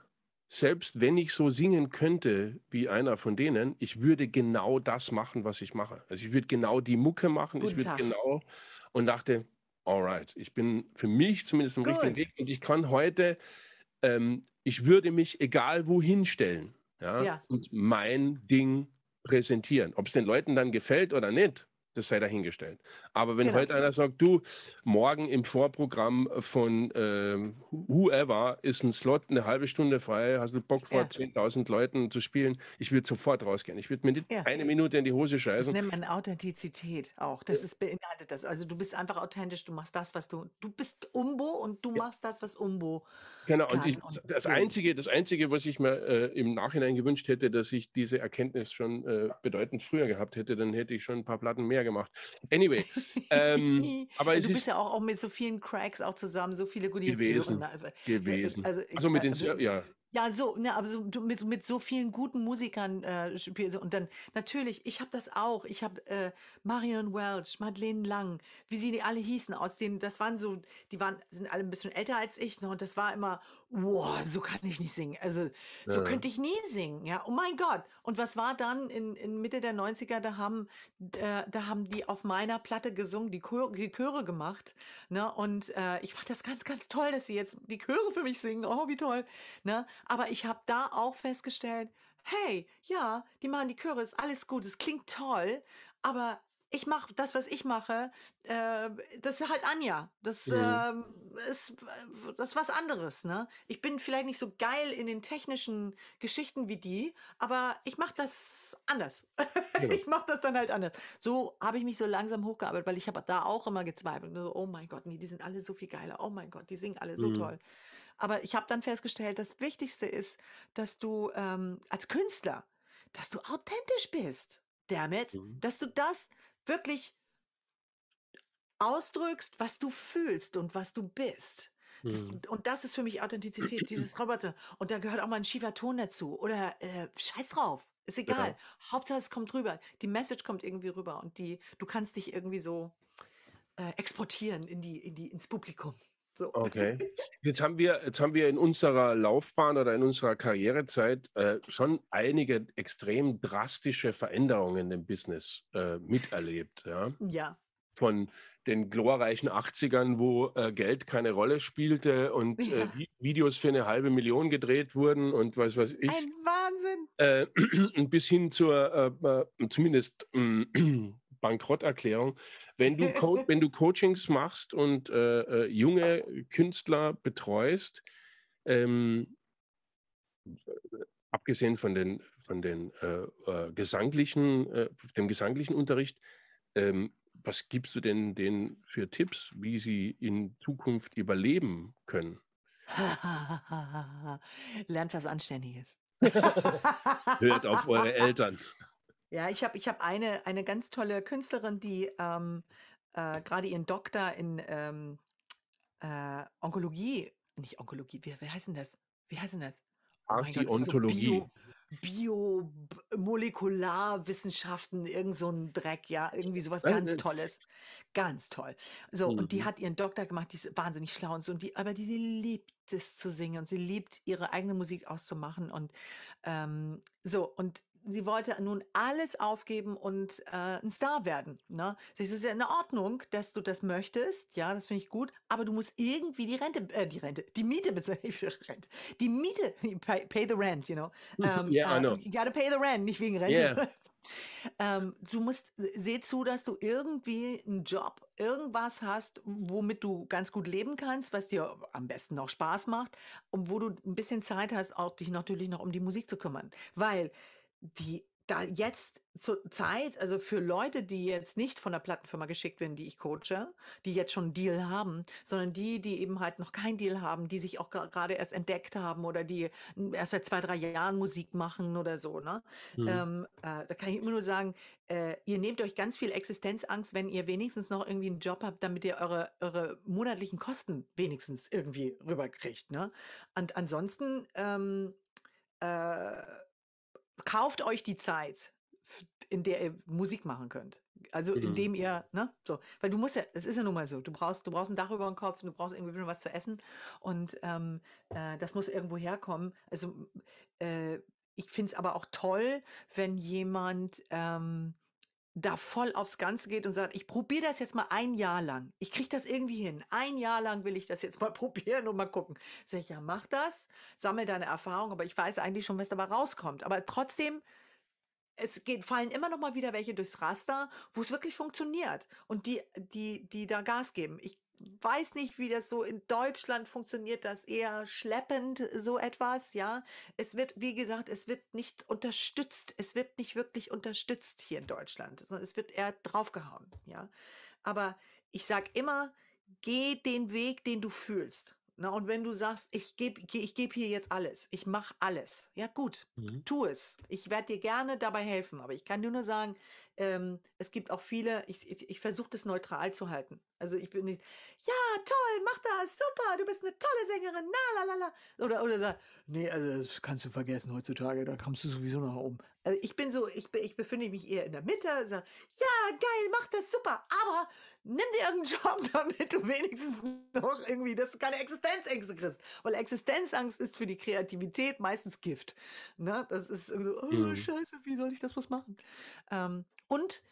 selbst wenn ich so singen könnte wie einer von denen, ich würde genau das machen, was ich mache. Also ich würde genau die Mucke machen, Guten ich würde genau und dachte, alright, ich bin für mich zumindest im Gut. richtigen Weg und ich kann heute, ähm, ich würde mich egal wohin stellen ja, ja. und mein Ding präsentieren. Ob es den Leuten dann gefällt oder nicht, das sei dahingestellt. Aber wenn genau. heute einer sagt, du, morgen im Vorprogramm von äh, whoever ist ein Slot, eine halbe Stunde frei, hast du Bock vor ja. 10.000 Leuten zu spielen, ich würde sofort rausgehen. Ich würde mir nicht ja. eine Minute in die Hose scheißen. Das nennt man Authentizität auch. Das ja. Äh. ist beinhaltet das. Also du bist einfach authentisch, du machst das, was du, du bist Umbo und du machst das, was Umbo. Genau, und, ich, und das, Einzige, das Einzige, was ich mir äh, im Nachhinein gewünscht hätte, dass ich diese Erkenntnis schon äh, bedeutend früher gehabt hätte, dann hätte ich schon ein paar Platten mehr Fehler gemacht. Anyway. Ähm, [laughs] aber also du bist ja auch, auch mit so vielen Cracks auch zusammen, so viele gute gewesen, also, äh, äh, gewesen. Also, also mit äh, den Sören, ja. Ja, so, ne, aber so, du, mit, mit so vielen guten Musikern äh, spielst und dann natürlich, ich habe das auch. Ich habe äh, Marion Welch, Madeleine Lang, wie sie die alle hießen, aus denen, das waren so, die waren, sind alle ein bisschen älter als ich, ne? Und das war immer, wow, so kann ich nicht singen. Also so ja. könnte ich nie singen. Ja, oh mein Gott. Und was war dann in, in Mitte der 90er, da haben, da, da haben die auf meiner Platte gesungen, die, Chöre, die Chöre gemacht. Ne? Und äh, ich fand das ganz, ganz toll, dass sie jetzt die Chöre für mich singen. Oh, wie toll. Ne? Aber ich habe da auch festgestellt, hey, ja, die machen die Chöre, ist alles gut, es klingt toll, aber ich mache das, was ich mache, äh, das ist halt Anja. Das mhm. Ähm, äh, ist das ist was anderes. Ne? Ich bin vielleicht nicht so geil in den technischen Geschichten wie die, aber ich mache das anders. Ja. [laughs] Genau. ich mache das dann halt anders. So habe ich mich so langsam hochgearbeitet, weil ich habe da auch immer gezweifelt. So, oh mein Gott, nee, die sind alle so viel geiler. Oh mein Gott, die singen alle so mhm. toll. Aber ich habe dann festgestellt, das Wichtigste ist, dass du ähm, als Künstler, dass du authentisch bist damit, mhm. dass du das, wirklich ausdrückst, was du fühlst und was du bist. Das, mhm. Und das ist für mich Authentizität, dieses Roboter. Und da gehört auch mal ein schiefer Ton dazu. Oder äh, scheiß drauf, ist egal. Ja. Hauptsache es kommt rüber. Die Message kommt irgendwie rüber und die, du kannst dich irgendwie so äh, exportieren in die, in die, ins Publikum. So. Okay. [laughs] Jetzt haben wir, jetzt haben wir in unserer Laufbahn oder in unserer Karrierezeit äh, schon einige extrem drastische Veränderungen im Business äh, miterlebt. Ja. ja. Von den glorreichen 80ern, wo äh, Geld keine Rolle spielte und äh, ja. Videos für eine halbe Million gedreht wurden und was weiß ich. Ein Wahnsinn! Äh, [clears throat] bis hin zur äh, zumindest mm, [clears throat] Bankrotterklärung wenn du, Co [laughs] wenn du Coachings machst und äh, äh junge Künstler betreust, ähm, äh, abgesehen von, den, von den, äh, äh, gesanglichen, äh, dem gesanglichen Unterricht, ähm, was gibst du denn denen für Tipps, wie sie in Zukunft überleben können? [laughs] Lernt was Anständiges. Hört auf eure Eltern. [laughs] Ja, ich habe ich hab eine, eine ganz tolle Künstlerin, die ähm, äh, gerade ihren Doktor in ähm, äh, Onkologie, nicht Onkologie, wie, wie heißt denn das? Wie heißt denn das? Oh Archäontologie. Bio, Biomolekularwissenschaften, irgend so ein Dreck, ja, irgendwie sowas ganz Tolles. Ganz toll. So, mhm. und die mhm. hat ihren Doktor gemacht, die ist wahnsinnig schlau und so, und die, aber die, sie liebt es zu singen und sie liebt ihre eigene Musik auszumachen und ähm, so, und sie wollte nun alles aufgeben und äh, ein Star werden. Ne? Es ist ja in Ordnung, dass du das möchtest, ja, das finde ich gut, aber du musst irgendwie die Rente, äh, die Rente, die Miete bezahlen, [laughs] die Miete, [laughs] pay, pay, the rent, you know. Um, [laughs] ähm, yeah, I äh, know. You gotta pay the rent, nicht wegen Rente. Yeah. um, ähm, du musst, seh zu, dass du irgendwie einen Job, irgendwas hast, womit du ganz gut leben kannst, was dir am besten noch Spaß macht und wo du ein bisschen Zeit hast, auch dich natürlich noch um die Musik zu kümmern, weil die da jetzt zur Zeit, also für Leute, die jetzt nicht von der Plattenfirma geschickt werden, die ich coache, die jetzt schon einen Deal haben, sondern die, die eben halt noch keinen Deal haben, die sich auch gerade erst entdeckt haben oder die hm, erst seit zwei, drei Jahren Musik machen oder so. Ne? Mhm. Ähm, äh, da kann ich immer nur sagen, äh, ihr nehmt euch ganz viel Existenzangst, wenn ihr wenigstens noch irgendwie einen Job habt, damit ihr eure, eure monatlichen Kosten wenigstens irgendwie rüberkriegt. Ne? Und ansonsten ähm, äh, kauft euch die Zeit, in der ihr Musik machen könnt. Also mhm. indem ihr, ne, so, weil du musst ja, es ist ja nun mal so, du brauchst, du brauchst ein Dach über den Kopf, du brauchst irgendwie was zu essen und ähm, äh, das muss irgendwo herkommen. Also äh, ich finde es aber auch toll, wenn jemand ähm, da voll aufs Ganze geht und sagt, ich probiere das jetzt mal ein Jahr lang. Ich kriege das irgendwie hin. Ein Jahr lang will ich das jetzt [laughs] mal probieren und mal gucken. Sag ich, ja, mach das, sammel deine Erfahrung, aber ich weiß eigentlich schon, was dabei rauskommt. Aber trotzdem, es geht, fallen immer noch mal wieder welche durchs Raster, wo es wirklich funktioniert und die, die, die da Gas geben. Ich weiß nicht, wie das so in Deutschland funktioniert, das eher schleppend so etwas, ja. Es wird, wie gesagt, es wird nicht unterstützt. Es wird nicht wirklich unterstützt hier in Deutschland, sondern es wird eher draufgehauen, ja. Aber ich sag immer, geh den Weg, den du fühlst. Na, ne? und wenn du sagst, ich gebe ich geb hier jetzt alles, ich mache alles, ja gut, mhm. tu es. Ich werde dir gerne dabei helfen, aber ich kann dir nur sagen, ähm, es gibt auch viele, ich, ich, ich versuche das neutral zu halten. Also ich bin nicht, ja, toll, mach das, super, du bist eine tolle Sängerin, na, la, la, la. Oder, oder sag, nee, also das kannst du vergessen heutzutage, da kommst du sowieso nach oben. Also ich bin so, ich, ich befinde mich eher in der Mitte, sag, ja, geil, mach das, super, aber nimm dir irgendeinen [laughs] Job, damit du wenigstens noch irgendwie, dass du keine Existenzängste kriegst. Weil Existenzangst ist für die Kreativität meistens Gift. Na, ne? Das ist so, oh, mhm. scheiße, wie soll ich das was machen? Ähm, und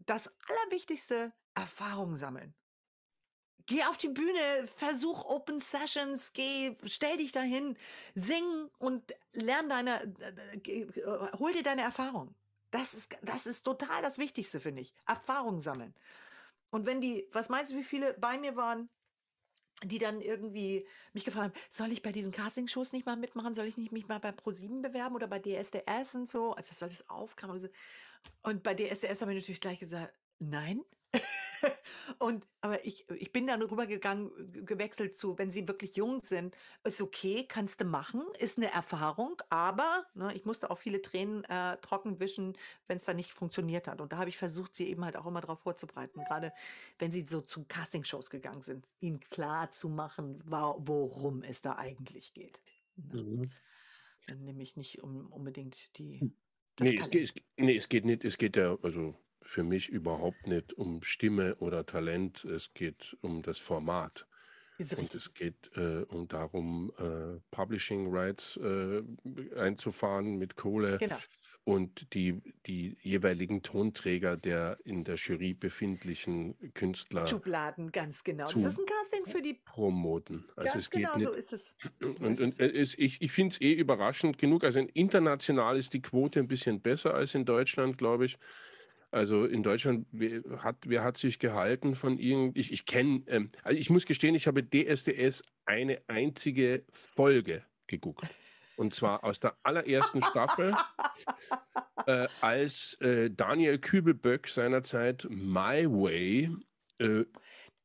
das Allerwichtigste, Erfahrung sammeln. Geh auf die Bühne, versuch Open Sessions, geh, stell dich dahin, sing und lern deine, hol dir deine Erfahrung. Das ist, das ist total das Wichtigste, finde ich. Erfahrung sammeln. Und wenn die, was meinst du, wie viele bei mir waren, die dann irgendwie mich gefragt haben, soll ich bei diesen Castingshows nicht mal mitmachen? Soll ich nicht mich mal bei ProSieben bewerben oder bei DSDS und so? Als das alles aufkam. Und so, und bei DSDS habe ich natürlich gleich gesagt, nein. [laughs] und aber ich, ich bin dann rübergegangen, äh, gewechselt zu, wenn sie wirklich jung sind, ist okay, kannst du machen, ist eine Erfahrung, aber ne, ich musste auch viele Tränen äh, trocken wischen, wenn es dann nicht funktioniert hat. Und da habe ich versucht, sie eben halt auch immer darauf vorzubereiten, gerade wenn sie so zu Castingshows gegangen sind, ihnen klar zu machen, worum es da eigentlich geht. Ne? Mhm. Dann nehme ich nicht um, unbedingt die hm. Nee es, geht, nee, es geht, nicht, es geht ja, also für mich überhaupt nicht um Stimme oder Talent, es geht um das Format. Und es geht äh, um darum, äh, Publishing Rights äh, einzufahren mit Kohle. Genau und die, die jeweiligen Tonträger der in der Jury befindlichen Künstler. Schubladen, ganz genau. Das ist ein Casting für die. Promoten. Also ganz es geht genau, nicht. so ist es. [clears throat] Und, und es, ich, ich finde es eh überraschend genug. Also international ist die Quote ein bisschen besser als in Deutschland, glaube ich. Also in Deutschland, wer hat, wer hat sich gehalten von irgend. Ich, ich kenne, ähm, also ich muss gestehen, ich habe DSDS eine einzige Folge geguckt. Und zwar aus der allerersten Staffel, [laughs] äh, als äh, Daniel Kübelböck seinerzeit My Way äh, genau.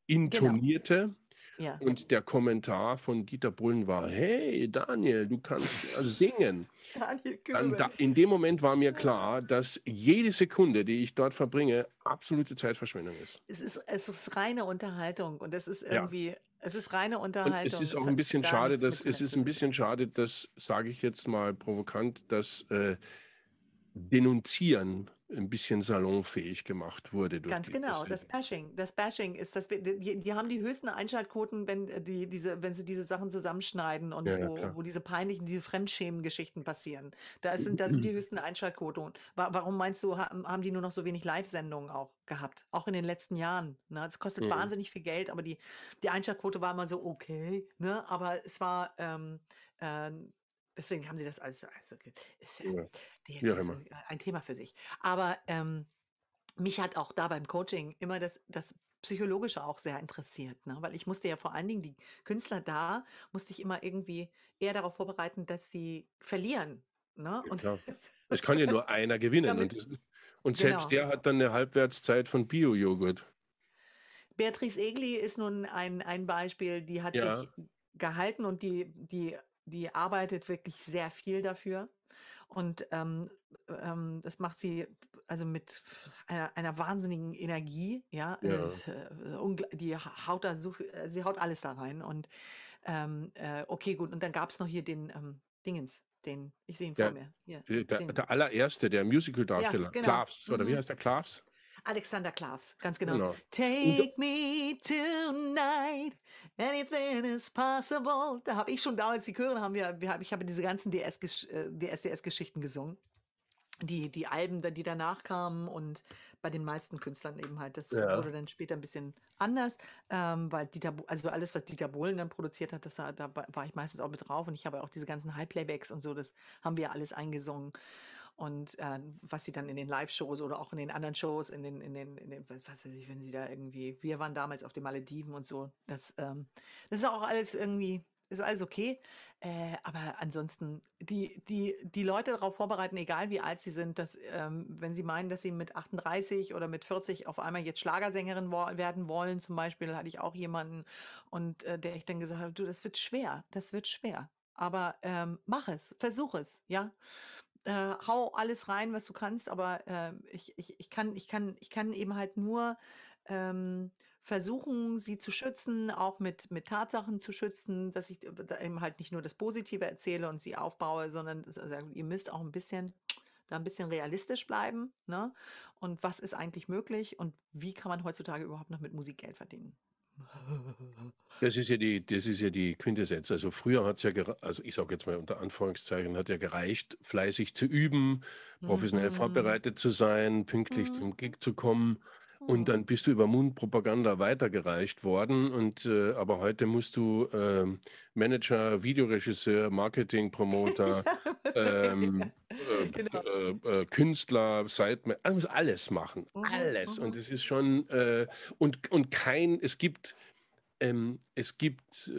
intonierte. Genau. Ja. Und der Kommentar von Dieter Bullen war, hey Daniel, du kannst äh, singen. [laughs] Daniel Dann, da, in dem Moment war mir ah. klar, dass jede Sekunde, die ich dort verbringe, absolute Zeitverschwendung ist. Es ist, es ist reine Unterhaltung und es ist irgendwie, ja. es ist reine Unterhaltung. Und es ist auch ein bisschen schade, dass, es ist ein bisschen schade, das sage ich jetzt mal provokant, dass äh, Denunzieren ein bisschen salonfähig gemacht wurde. Ganz genau, das Bashing. Das Bashing ist, dass die, die, haben die höchsten Einschaltquoten, wenn, äh, die, diese, wenn sie diese Sachen zusammenschneiden und ja, wo, ja, wo, diese peinlichen, diese Fremdschämen-Geschichten passieren. Da sind, [clears throat] da sind die höchsten Einschaltquoten. Warum meinst du, haben die nur noch so wenig Live-Sendungen auch gehabt? Auch in den letzten Jahren. Ne? Es kostet mhm. wahnsinnig viel Geld, aber die, die Einschaltquote war immer so okay, ne? aber es war. Ähm, ähm, Deswegen haben sie das alles. Also, ist ja, ja. Die, ja, ist äh, ein Thema für sich. Aber ähm, mich hat auch da beim Coaching immer das, das Psychologische auch sehr interessiert, ne? weil ich musste ja vor allen Dingen die Künstler da, musste ich immer irgendwie eher darauf vorbereiten, dass sie verlieren. Ne? Ja, und [laughs] es kann ja nur einer gewinnen. Damit, und, und, selbst genau. der hat dann eine Halbwertszeit von Bio-Joghurt. Beatrice Egli ist nun ein, ein Beispiel, die hat ja. sich gehalten und die, die die arbeitet wirklich sehr viel dafür. Und ähm, ähm, das macht sie also mit einer, einer wahnsinnigen Energie, ja. Äh, ja. Und, äh, die haut da so viel, sie haut alles da rein. Und ähm, äh, okay, gut. Und dann gab es noch hier den ähm, Dingens, den, ich sehe ihn der, vor mir. Hier, der, der, allererste, der Musical-Darsteller, ja, genau. Klavs, oder mhm. wie heißt der Klavs? Alexander Klaas, ganz genau. genau. Take me tonight, anything is possible. Da habe ich schon damals die Chöre, haben wir, wir hab, ich habe diese ganzen DSDS-Geschichten äh, gesungen. Die, die Alben, die danach kamen und bei den meisten Künstlern eben halt, das ja. wurde dann später ein bisschen anders, ähm, weil Dieter, also alles, was Dieter Bohlen dann produziert hat, das, da war ich meistens auch mit drauf und ich habe auch diese ganzen High-Playbacks und so, das haben wir alles eingesungen. Und äh, was sie dann in den Live-Shows oder auch in den anderen Shows, in den, in den, in den, was weiß ich, wenn sie da irgendwie, wir waren damals auf den Malediven und so, das, ähm, das ist auch alles irgendwie, ist alles okay. Äh, aber ansonsten, die, die, die Leute darauf vorbereiten, egal wie alt sie sind, dass, ähm, wenn sie meinen, dass sie mit 38 oder mit 40 auf einmal jetzt Schlagersängerin wo werden wollen, zum Beispiel, hatte ich auch jemanden, und äh, der ich dann gesagt habe, du, das wird schwer, das wird schwer. Aber ähm, mach es, versuch es, ja äh, hau alles rein, was du kannst, aber äh, ich, ich, ich, kann, ich, kann, ich kann eben halt nur ähm, versuchen, sie zu schützen, auch mit, mit Tatsachen zu schützen, dass ich eben halt nicht nur das Positive erzähle und sie aufbaue, sondern also, ihr müsst auch ein bisschen da ein bisschen realistisch bleiben, ne? Und was ist eigentlich möglich und wie kann man heutzutage überhaupt noch mit Musik Geld verdienen? Das ist ja die, das ist ja die Quintessenz. Also früher hat es ja, also ich sage jetzt mal unter Anführungszeichen, hat ja gereicht, fleißig zu üben, professionell mhm. mhm. vorbereitet zu sein, pünktlich mhm. zum Gig zu kommen. Und hm. dann bist du über Mundpropaganda weitergereicht worden. Und äh, aber heute musst du äh, Manager, Videoregisseur, Marketing Promoter, [laughs] ähm, äh, genau. Äh, äh, Künstler, Sideman, also alles machen, mhm. alles. Und mhm. es ist schon äh, und und kein, es gibt ähm, es gibt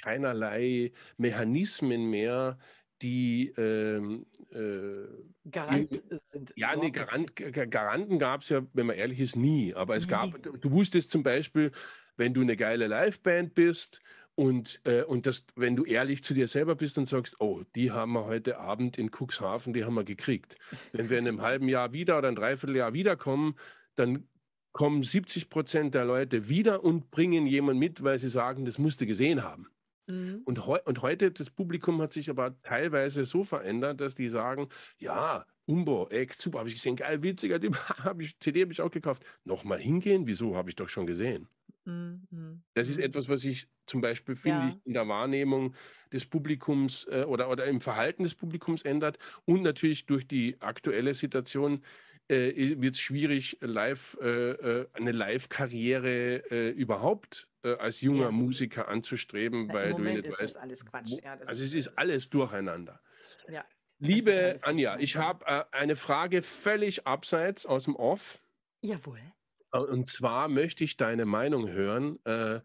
keinerlei Mechanismen mehr, die äh, äh, Garant sind. Ja, nee, Garant, Garanten gab es ja, wenn man ehrlich ist, nie. Aber es nee. gab, du, du wusstest zum Beispiel, wenn du eine geile Liveband bist und, äh, und das, wenn du ehrlich zu dir selber bist und sagst, oh, die haben wir heute Abend in Cuxhaven, die haben wir gekriegt. Wenn wir in einem halben Jahr wieder oder ein Dreivierteljahr wiederkommen, dann kommen 70 Prozent der Leute wieder und bringen jemanden mit, weil sie sagen, das musst du gesehen haben. Mhm. Und, heu und heute, das Publikum hat sich aber teilweise so verändert, dass die sagen, ja, Umbo, Eck, super, habe ich gesehen, geil, witziger Typ, [laughs] habe ich, CD habe ich auch gekauft. Nochmal hingehen, wieso, habe ich doch schon gesehen. Mhm, mhm, das ist mhm. etwas, was ich zum Beispiel finde, ja. in der Wahrnehmung des Publikums äh, oder, oder im Verhalten des Publikums ändert und natürlich durch die aktuelle Situation äh, wird es schwierig, live, äh, äh eine Live-Karriere äh, überhaupt äh, als junger ja. Musiker anzustreben, Na, weil im Moment du nicht ist weißt, das alles Quatsch. Ja, das also ist, es ist alles durcheinander. Ja, Liebe alles Anja, ich habe äh, eine Frage völlig abseits aus dem Off. Jawohl. Äh, und zwar möchte ich deine Meinung hören. Äh,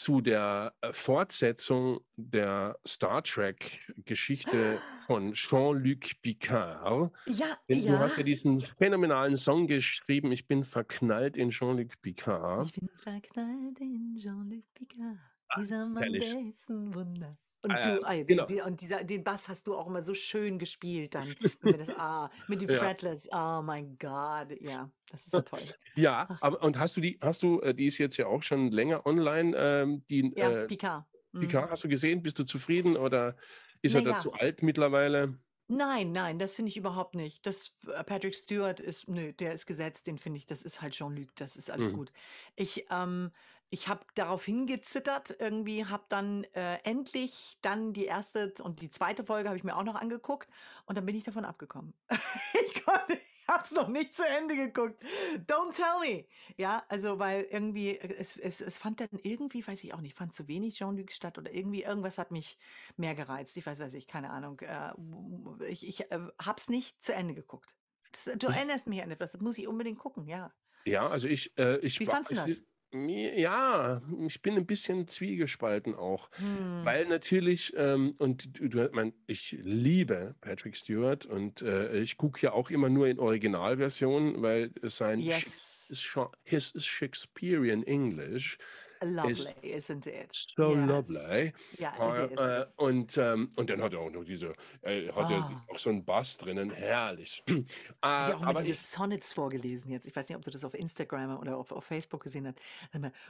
zu der äh, Fortsetzung der Star Trek-Geschichte von Jean-Luc Picard. Ja, Denn ja. Du hast ja diesen phänomenalen Song geschrieben, ich bin verknallt in Jean-Luc Picard. Ich bin verknallt in Jean-Luc Picard. Ach, Dieser Mann, der ist ein Wunder. Ah, und du, äh, den, genau. die, und dieser, den Bass hast du auch immer so schön gespielt dann. Mit, das, [laughs] ah, mit den ja. Fretless, oh mein Gott, ja, das ist so toll. [laughs] Ja, aber und hast du die, hast du, äh, die ist jetzt ja auch schon länger online, ähm, die Ja, äh, Picard. Mhm. Picard, hast du gesehen? Bist du zufrieden oder ist Na er ja. da zu alt mittlerweile? Nein, nein, das finde ich überhaupt nicht. Das äh, Patrick Stewart ist, nö, der ist gesetzt, den finde ich, das ist halt Jean-Luc, das ist alles mhm. gut. Ich, ähm, ich habe daraufhin gezittert, irgendwie habe dann äh, endlich dann die erste und die zweite Folge habe ich mir auch noch angeguckt und dann bin ich davon abgekommen. [laughs] ich konnte, ich habe es noch nicht zu Ende geguckt. Don't tell me. Ja, also weil irgendwie äh, es, es, es fand dann irgendwie, weiß ich auch nicht, fand zu wenig Jean-Luc statt oder irgendwie irgendwas hat mich mehr gereizt. Ich weiß, weiß ich, keine Ahnung. Äh, ich ich äh, habe es nicht zu Ende geguckt. Das, du hm. erinnerst mich an etwas. Das muss ich unbedingt gucken, ja. Ja, also ich, äh, ich Wie war, fandst du das? Ja, ich bin ein bisschen zwiegespalten auch, hm. weil natürlich, ähm, und du, du, man, ich liebe Patrick Stewart und äh, ich gucke ja auch immer nur in Originalversionen, weil sein yes. Sch His Shakespearean English lovely, isn't it? So yes. lovely. Eh? Yeah, it äh, äh, und, ähm, und dann hat er auch noch diese, äh, hat oh. auch so einen Bass drinnen, herrlich. [clears throat] äh, hat ja auch mal diese Sonnets vorgelesen jetzt. Ich weiß nicht, ob du das auf Instagram oder auf, auf Facebook gesehen hast.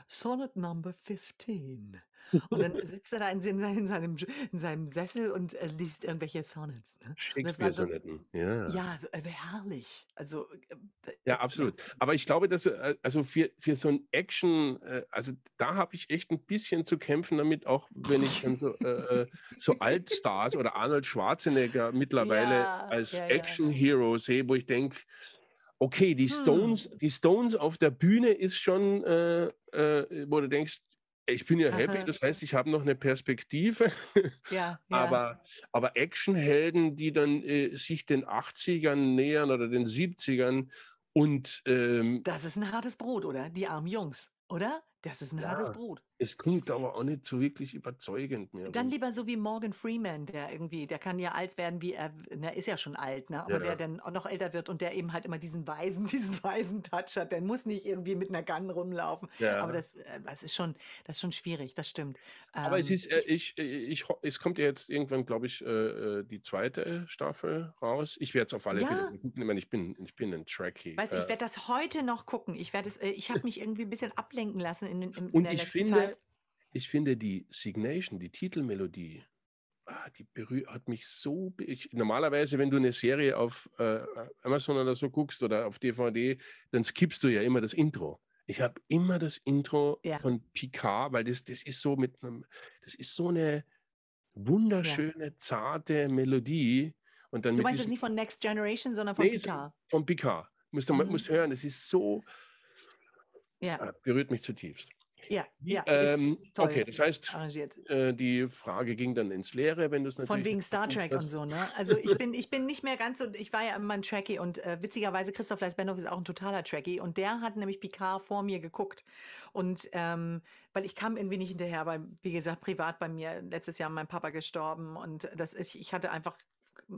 Sonnet Number 15. Und dann sitzt er da in, in, seinem, in seinem Sessel und äh, liest irgendwelche Sonnets. Ne? Shakespeare-Sonetten, ja. Ja, äh, herrlich. Also, äh, äh, ja, absolut. Aber ich glaube, dass äh, also für, für so ein Action, äh, also da habe ich echt ein bisschen zu kämpfen damit, auch wenn ich so, so Altstars oder Arnold Schwarzenegger mittlerweile ja, als ja, Action-Hero ja. sehe, wo ich denke, okay, die hm. Stones, hm. die Stones auf der Bühne ist schon, äh, äh, wo du denkst, ich bin ja happy, das heißt, ich habe noch eine Perspektive. [laughs] Ja, ja. Aber, aber Actionhelden, die dann äh, sich den 80ern nähern oder den 70ern und. Ähm, das ist ein hartes Brot, oder? Die armen Jungs, oder? Das ist ein ja. hartes Brot. Es klingt aber auch nicht so wirklich überzeugend mehr. Dann lieber so wie Morgan Freeman, der irgendwie, der kann ja alt werden, wie er, na, ist ja schon alt, ne? aber ja. der dann auch noch älter wird und der eben halt immer diesen weisen, [laughs] diesen weisen Touch hat. Der muss nicht irgendwie mit einer Gun rumlaufen. Ja. Aber das, äh, das ist schon, das ist schon schwierig, das stimmt. Aber ähm, es ist, äh, ich, ich, äh, ich, es kommt ja jetzt irgendwann, glaube ich, äh, äh, die zweite Staffel raus. Ich werde es auf alle Fälle ja. Ich bin, ich bin ein Trekkie. Weiß äh, ich werde das heute noch gucken. Ich werde es, ich habe mich irgendwie ein bisschen ablenken lassen in, in, in der letzten finde, Zeit ich finde die Signation, die Titelmelodie, ah, die berührt, hat mich so. Ich, normalerweise, wenn du eine Serie auf äh, Amazon oder so guckst oder auf DVD, dann skippst du ja immer das Intro. Ich habe immer das Intro ja. von Picard, weil das, das ist so mit einem, das ist so eine wunderschöne, ja. zarte Melodie. Und dann du meinst das nicht von Next Generation, sondern von nee, Picard. Von Picard. Musst du mhm. musst hören, das ist so. Ja. Ah, berührt mich zutiefst. Ja, ja. Ähm, okay, das heißt, äh, die Frage ging dann ins Leere, wenn du es natürlich. Von wegen Star Trek und so, ne? Also ich bin, ich bin nicht mehr ganz so, ich war ja immer ein Trekkie und äh, witzigerweise Christoph Leisbendorf ist auch ein totaler Trekkie und der hat nämlich Picard vor mir geguckt. Und ähm, weil ich kam irgendwie nicht hinterher, weil, wie gesagt, privat bei mir, letztes Jahr mein Papa gestorben und das ist, ich hatte einfach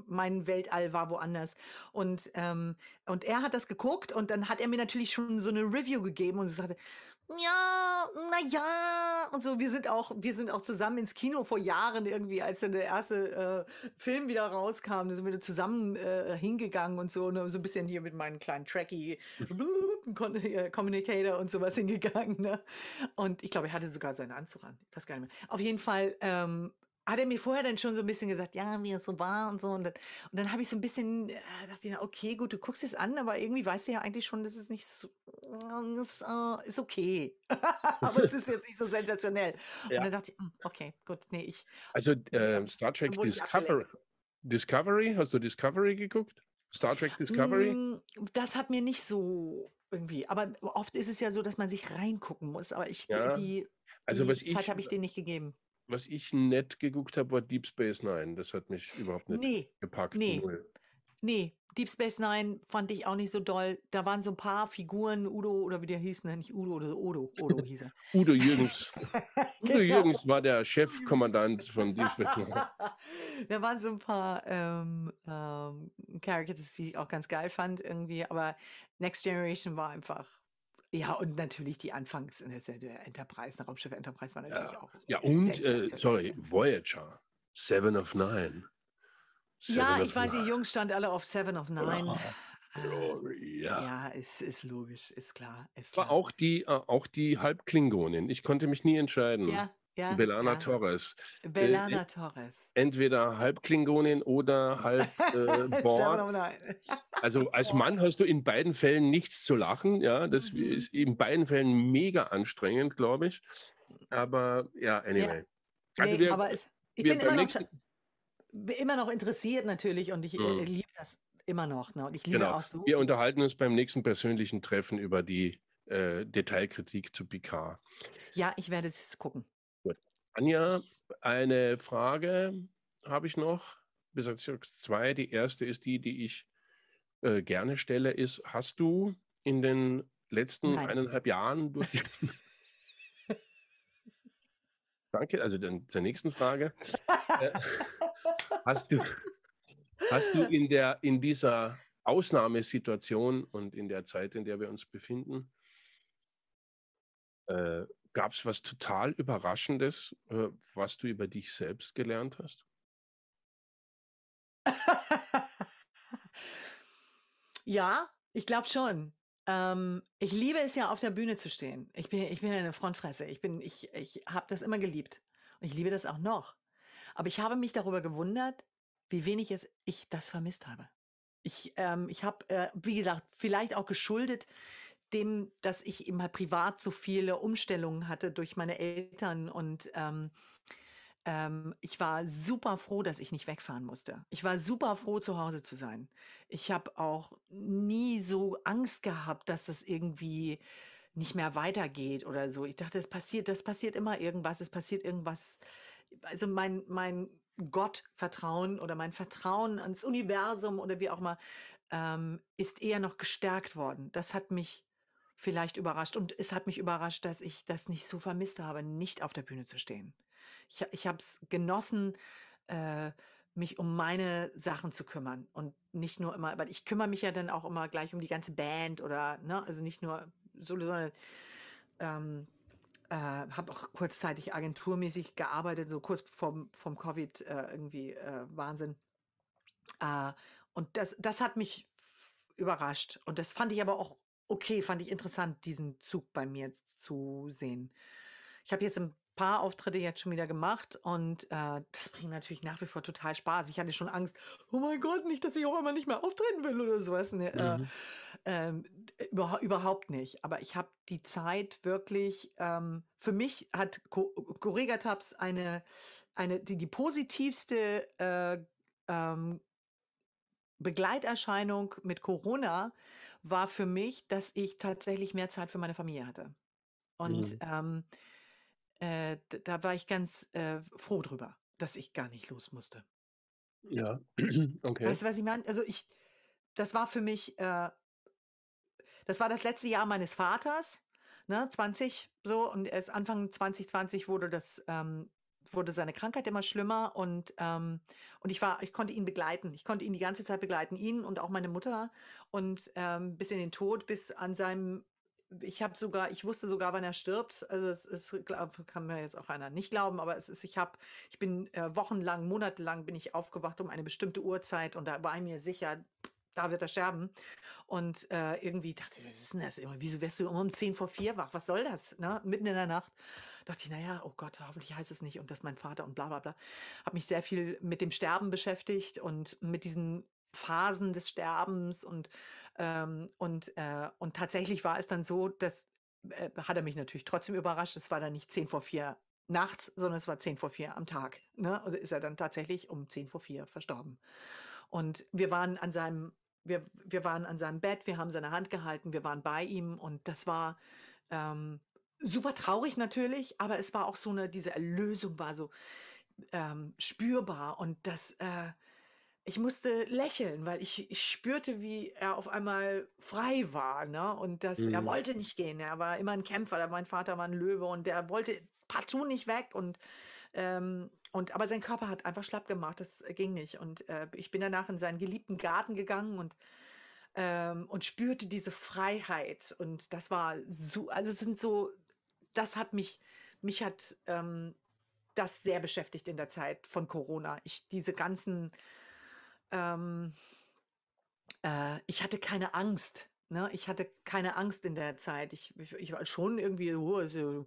mein Weltall war woanders. Und, ähm, und er hat das geguckt und dann hat er mir natürlich schon so eine Review gegeben und sagte, ja, na ja, und so, wir sind auch, wir sind auch zusammen ins Kino vor Jahren irgendwie, als dann der erste äh, Film wieder rauskam, da sind wir zusammen äh, hingegangen und so, ne, so ein bisschen hier mit meinem kleinen Tracky [laughs] äh, Communicator und sowas hingegangen, ne? Und ich glaube, er hatte sogar seinen Anzug an, ich weiß gar nicht mehr. Auf jeden Fall, ähm, hat er mir vorher dann schon so ein bisschen gesagt, ja, wie es so war und so. Und dann, und dann habe ich so ein bisschen, äh, dachte ich, okay, gut, du guckst es an, aber irgendwie weißt du ja eigentlich schon, das ist nicht so, das, äh, ist okay. [laughs] aber es ist jetzt nicht so sensationell. Ja. Und dann dachte ich, hm, okay, gut, nee, ich. Also äh, Star Trek Discovery, Discovery, hast du Discovery geguckt? Star Trek Discovery? Mm, das hat mir nicht so irgendwie, aber oft ist es ja so, dass man sich reingucken muss, aber ich, ja. die, also, die Zeit habe ich denen nicht gegeben was ich nett geguckt habe, war Deep Space Nine. Das hat mich überhaupt nicht nee, gepackt. Nee. Nee, Deep Space Nine fand ich auch nicht so doll. Da waren so ein paar Figuren, Udo oder wie der hieß, ne? nicht Udo oder Odo, Odo hieß er. [laughs] Udo Jürgens. [laughs] Udo genau. Jürgens war der Chefkommandant von Deep Space Nine. [laughs] da waren so ein paar ähm, ähm, Characters, die ich auch ganz geil fand irgendwie, aber Next Generation war einfach ja, und natürlich die Anfangs, ne, der Enterprise, der ne, Raumschiff Enterprise war natürlich ja. auch. Ja, und, äh, sorry, Voyager, Seven of Nine. Seven ja, of ich weiß, die Jungs standen alle auf Seven of Nine. Oh. Ah, Gloria. Ja, ist, ist logisch, ist klar. Ist klar. Aber auch die, äh, auch die Halbklingonin. Ich konnte mich nie entscheiden. Ja, ja, Belana ja. Torres. Äh, Belana äh, Torres. Entweder halb Klingonin oder halb [laughs] äh, Borg. also [laughs] als Mann hast du in beiden Fällen nichts zu lachen. Ja, das mhm. ist in beiden Fällen mega anstrengend, glaube ich. Aber ja, anyway. Ja. Also nee, wir, aber es, ich bin immer noch, immer noch, interessiert natürlich und ich äh, mhm. äh, liebe das immer noch. Ne? Und ich liebe genau. auch so. Wir unterhalten uns beim nächsten persönlichen Treffen über die äh, Detailkritik zu Picard. Ja, ich werde es gucken. Anja, eine Frage habe ich noch. Bis zwei. Die erste ist die, die ich äh, gerne stelle, ist, hast du in den letzten Nein. eineinhalb Jahren durch [laughs] Danke, also dann zur nächsten Frage. Äh, [laughs] hast, du, hast du in, der, in dieser Ausnahmesituation und in der Zeit, in der wir uns befinden, äh, Gab es was total Überraschendes, äh, was du über dich selbst gelernt hast? [laughs] ja, ich glaube schon. Ähm, ich liebe es ja, auf der Bühne zu stehen. Ich bin, ich bin eine Frontfresse. Ich ich, ich habe das immer geliebt und ich liebe das auch noch. Aber ich habe mich darüber gewundert, wie wenig es ich das vermisst habe. Ich, ähm, ich habe, äh, wie gesagt, vielleicht auch geschuldet dem, dass ich immer halt privat so viele Umstellungen hatte durch meine Eltern und ähm, ähm, ich war super froh, dass ich nicht wegfahren musste. Ich war super froh, zu Hause zu sein. Ich habe auch nie so Angst gehabt, dass das irgendwie nicht mehr weitergeht oder so. Ich dachte, es passiert, das passiert immer irgendwas, es passiert irgendwas. Also mein, mein Gottvertrauen oder mein Vertrauen ans Universum oder wie auch immer, ähm, ist eher noch gestärkt worden. Das hat mich vielleicht überrascht. Und es hat mich überrascht, dass ich das nicht so vermisst habe, nicht auf der Bühne zu stehen. Ich, ich habe es genossen, äh, mich um meine Sachen zu kümmern und nicht nur immer, weil ich kümmere mich ja dann auch immer gleich um die ganze Band oder, ne, also nicht nur Solo, sondern ähm, äh, habe auch kurzzeitig agenturmäßig gearbeitet, so kurz vom, vom Covid äh, irgendwie äh, Wahnsinn. Äh, und das, das hat mich überrascht. Und das fand ich aber auch okay, fand ich interessant, diesen Zug bei mir jetzt zu sehen. Ich habe jetzt ein paar Auftritte jetzt schon wieder gemacht und äh, das bringt natürlich nach wie vor total Spaß. Ich hatte schon Angst, oh mein Gott, nicht, dass ich auch einmal nicht mehr auftreten will oder sowas. Ne, äh, mhm. Ähm, äh, über, überhaupt nicht. Aber ich habe die Zeit wirklich, ähm, für mich hat Corregataps eine, eine, die, die positivste äh, ähm, Begleiterscheinung mit Corona war für mich, dass ich tatsächlich mehr Zeit für meine Familie hatte. Und mhm. ähm, äh, da war ich ganz äh, froh drüber, dass ich gar nicht los musste. Ja, [clears throat] okay. Weißt du, was ich meine? Also ich, das war für mich, äh, das war das letzte Jahr meines Vaters, ne, 20 so, und erst Anfang 2020 wurde das ähm, wurde seine Krankheit immer schlimmer und, ähm, und ich war, ich konnte ihn begleiten. Ich konnte ihn die ganze Zeit begleiten, ihn und auch meine Mutter und ähm, bis in den Tod, bis an seinem ich habe sogar, ich wusste sogar, wann er stirbt. Also es ist, kann mir jetzt auch einer nicht glauben, aber es ist, ich habe, ich bin äh, wochenlang, monatelang bin ich aufgewacht um eine bestimmte Uhrzeit und da war ich mir sicher, da wird er sterben. Und äh, irgendwie dachte ich, was ist denn das immer? Wieso wärst du immer um 10 vor 4 wach? Was soll das? Ne? Mitten in der Nacht dachte ich, naja, oh Gott, hoffentlich heißt es nicht und das mein Vater und bla bla bla. Habe mich sehr viel mit dem Sterben beschäftigt und mit diesen Phasen des Sterbens und ähm, und äh, und tatsächlich war es dann so, dass äh, hat er mich natürlich trotzdem überrascht. Es war dann nicht 10 vor 4 nachts, sondern es war 10 vor 4 am Tag. Ne? Und ist er dann tatsächlich um 10 vor 4 verstorben. Und wir waren an seinem wir, wir waren an seinem Bett, wir haben seine Hand gehalten, wir waren bei ihm und das war ähm, super traurig natürlich, aber es war auch so eine, diese Erlösung war so ähm, spürbar und das, äh, ich musste lächeln, weil ich, ich spürte, wie er auf einmal frei war, ne? Und dass mhm. er wollte nicht gehen, er war immer ein Kämpfer, mein Vater war ein Löwe und der wollte partout nicht weg und ähm, und, aber sein Körper hat einfach schlapp gemacht, das äh, ging nicht. Und äh, ich bin danach in seinen geliebten Garten gegangen und ähm, und spürte diese Freiheit und das war so, also sind so, das hat mich, mich hat ähm, das sehr beschäftigt in der Zeit von Corona. Ich diese ganzen, ähm, äh, ich hatte keine Angst. Ne? Ich hatte keine Angst in der Zeit. Ich, ich, ich war schon irgendwie, oh, so,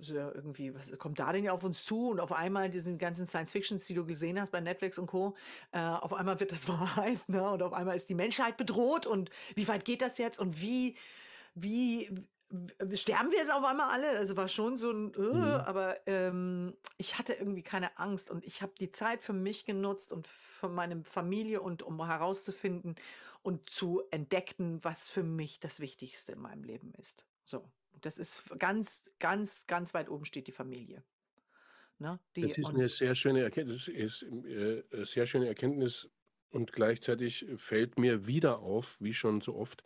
also irgendwie, was kommt da denn auf uns zu? Und auf einmal diesen ganzen Science-Fictions, die du gesehen hast bei Netflix und Co., äh, auf einmal wird das [laughs] Wahrheit, ne? Und auf einmal ist die Menschheit bedroht und wie weit geht das jetzt und wie, wie, sterben wir jetzt auf einmal alle? Also war schon so ein, äh, mhm. aber ähm, ich hatte irgendwie keine Angst und ich habe die Zeit für mich genutzt und für meine Familie und um herauszufinden und zu entdecken, was für mich das Wichtigste in meinem Leben ist. So. Das ist ganz, ganz, ganz weit oben steht die Familie. Ne? Die das ist eine sehr schöne Erkenntnis, ist, äh, äh sehr schöne Erkenntnis und gleichzeitig äh, fällt mir wieder auf, wie schon so oft,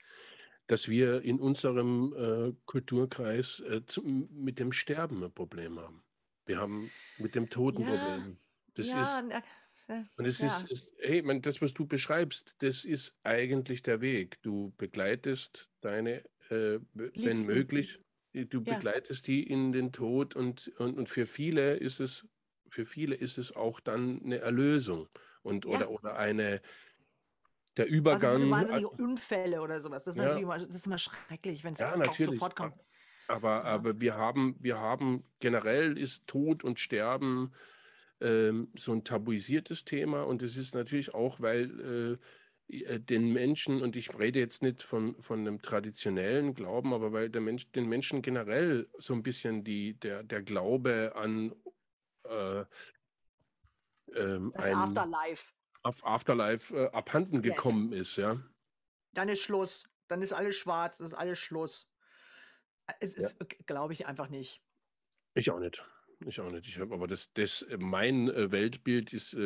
dass wir in unserem äh, Kulturkreis äh, zum, mit dem Sterben ein Problem haben. Wir haben mit dem Toten ja, Problem. Das ja, ist, äh, und es ja. ist, ist, hey, man, das, was du beschreibst, das ist eigentlich der Weg. Du begleitest deine, äh, wenn möglich, äh, du begleitest die in den Tod und, und, und für viele ist es, für viele ist es auch dann eine Erlösung und ja. oder, eine der Übergang. Also diese wahnsinnige Unfälle oder sowas. Das ist ja. natürlich immer, das ist immer schrecklich, wenn es ja, sofort kommt. Aber, aber wir haben, wir haben generell ist Tod und Sterben ähm, so ein tabuisiertes Thema und es ist natürlich auch, weil äh, äh, den Menschen, und ich rede jetzt nicht von, von einem traditionellen Glauben, aber weil der Mensch, den Menschen generell so ein bisschen die, der, der Glaube an äh, ähm, das Afterlife. Auf Afterlife äh, abhanden yes. gekommen ist, ja. Dann ist Schluss. Dann ist alles schwarz, ist alles Schluss. Äh, ja. Äh, glaube ich einfach nicht. Ich auch nicht. Ich auch nicht. Ich habe aber das, das mein Weltbild ist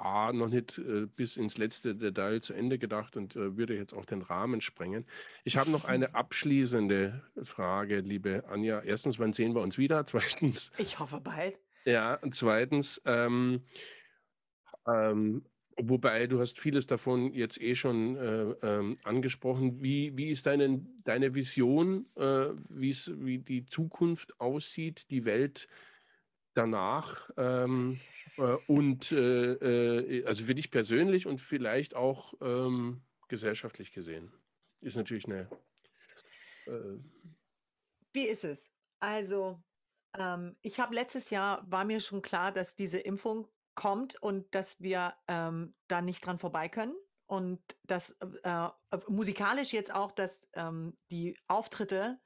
A, noch nicht äh, bis ins letzte Detail zu Ende gedacht und äh, würde jetzt auch den Rahmen sprengen. Ich habe noch eine abschließende Frage, liebe Anja. Erstens, wann sehen wir uns wieder? [laughs] Zweitens. Ich hoffe bald. Ja, und zweitens, ähm, ähm, Wobei, du hast vieles davon jetzt eh schon äh, ähm, angesprochen. Wie, wie ist deine, deine Vision, äh, wie die Zukunft aussieht, die Welt danach. Ähm, äh, und äh, äh, also für dich persönlich und vielleicht auch ähm, gesellschaftlich gesehen. Ist natürlich eine. Äh Wie ist es? Also, ähm, ich habe letztes Jahr, war mir schon klar, dass diese Impfung kommt und dass wir ähm, da nicht dran vorbei können. Und das äh, äh, musikalisch jetzt auch, dass ähm, die Auftritte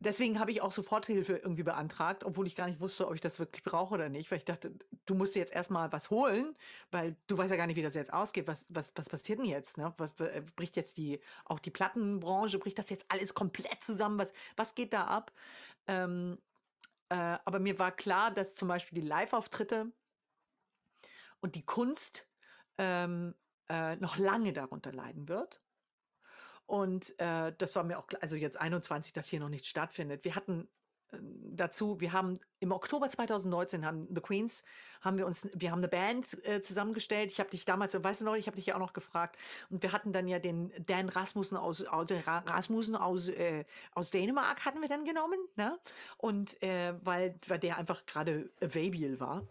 deswegen habe ich auch Soforthilfe irgendwie beantragt, obwohl ich gar nicht wusste, ob ich das wirklich brauche oder nicht, weil ich dachte, du musst dir jetzt erstmal was holen, weil du weißt ja gar nicht, wie das jetzt ausgeht. Was, was, was passiert denn jetzt? Ne? Was, was, äh, bricht jetzt die, auch die Plattenbranche, bricht das jetzt alles komplett zusammen? Was, was geht da ab? Ähm, äh, aber mir war klar, dass zum Beispiel die Live-Auftritte und die Kunst ähm, äh, noch lange darunter leiden wird. Und äh, das war mir auch klar, also jetzt 21, dass hier noch nichts stattfindet. Wir hatten dazu, wir haben im Oktober 2019 haben The Queens, haben wir uns, wir haben eine Band äh, zusammengestellt. Ich habe dich damals, weißt du noch, ich habe dich ja auch noch gefragt. Und wir hatten dann ja den Dan Rasmussen aus, aus Rasmussen aus, äh, aus Dänemark hatten wir dann genommen, ne? Und äh, weil, weil der einfach gerade available war.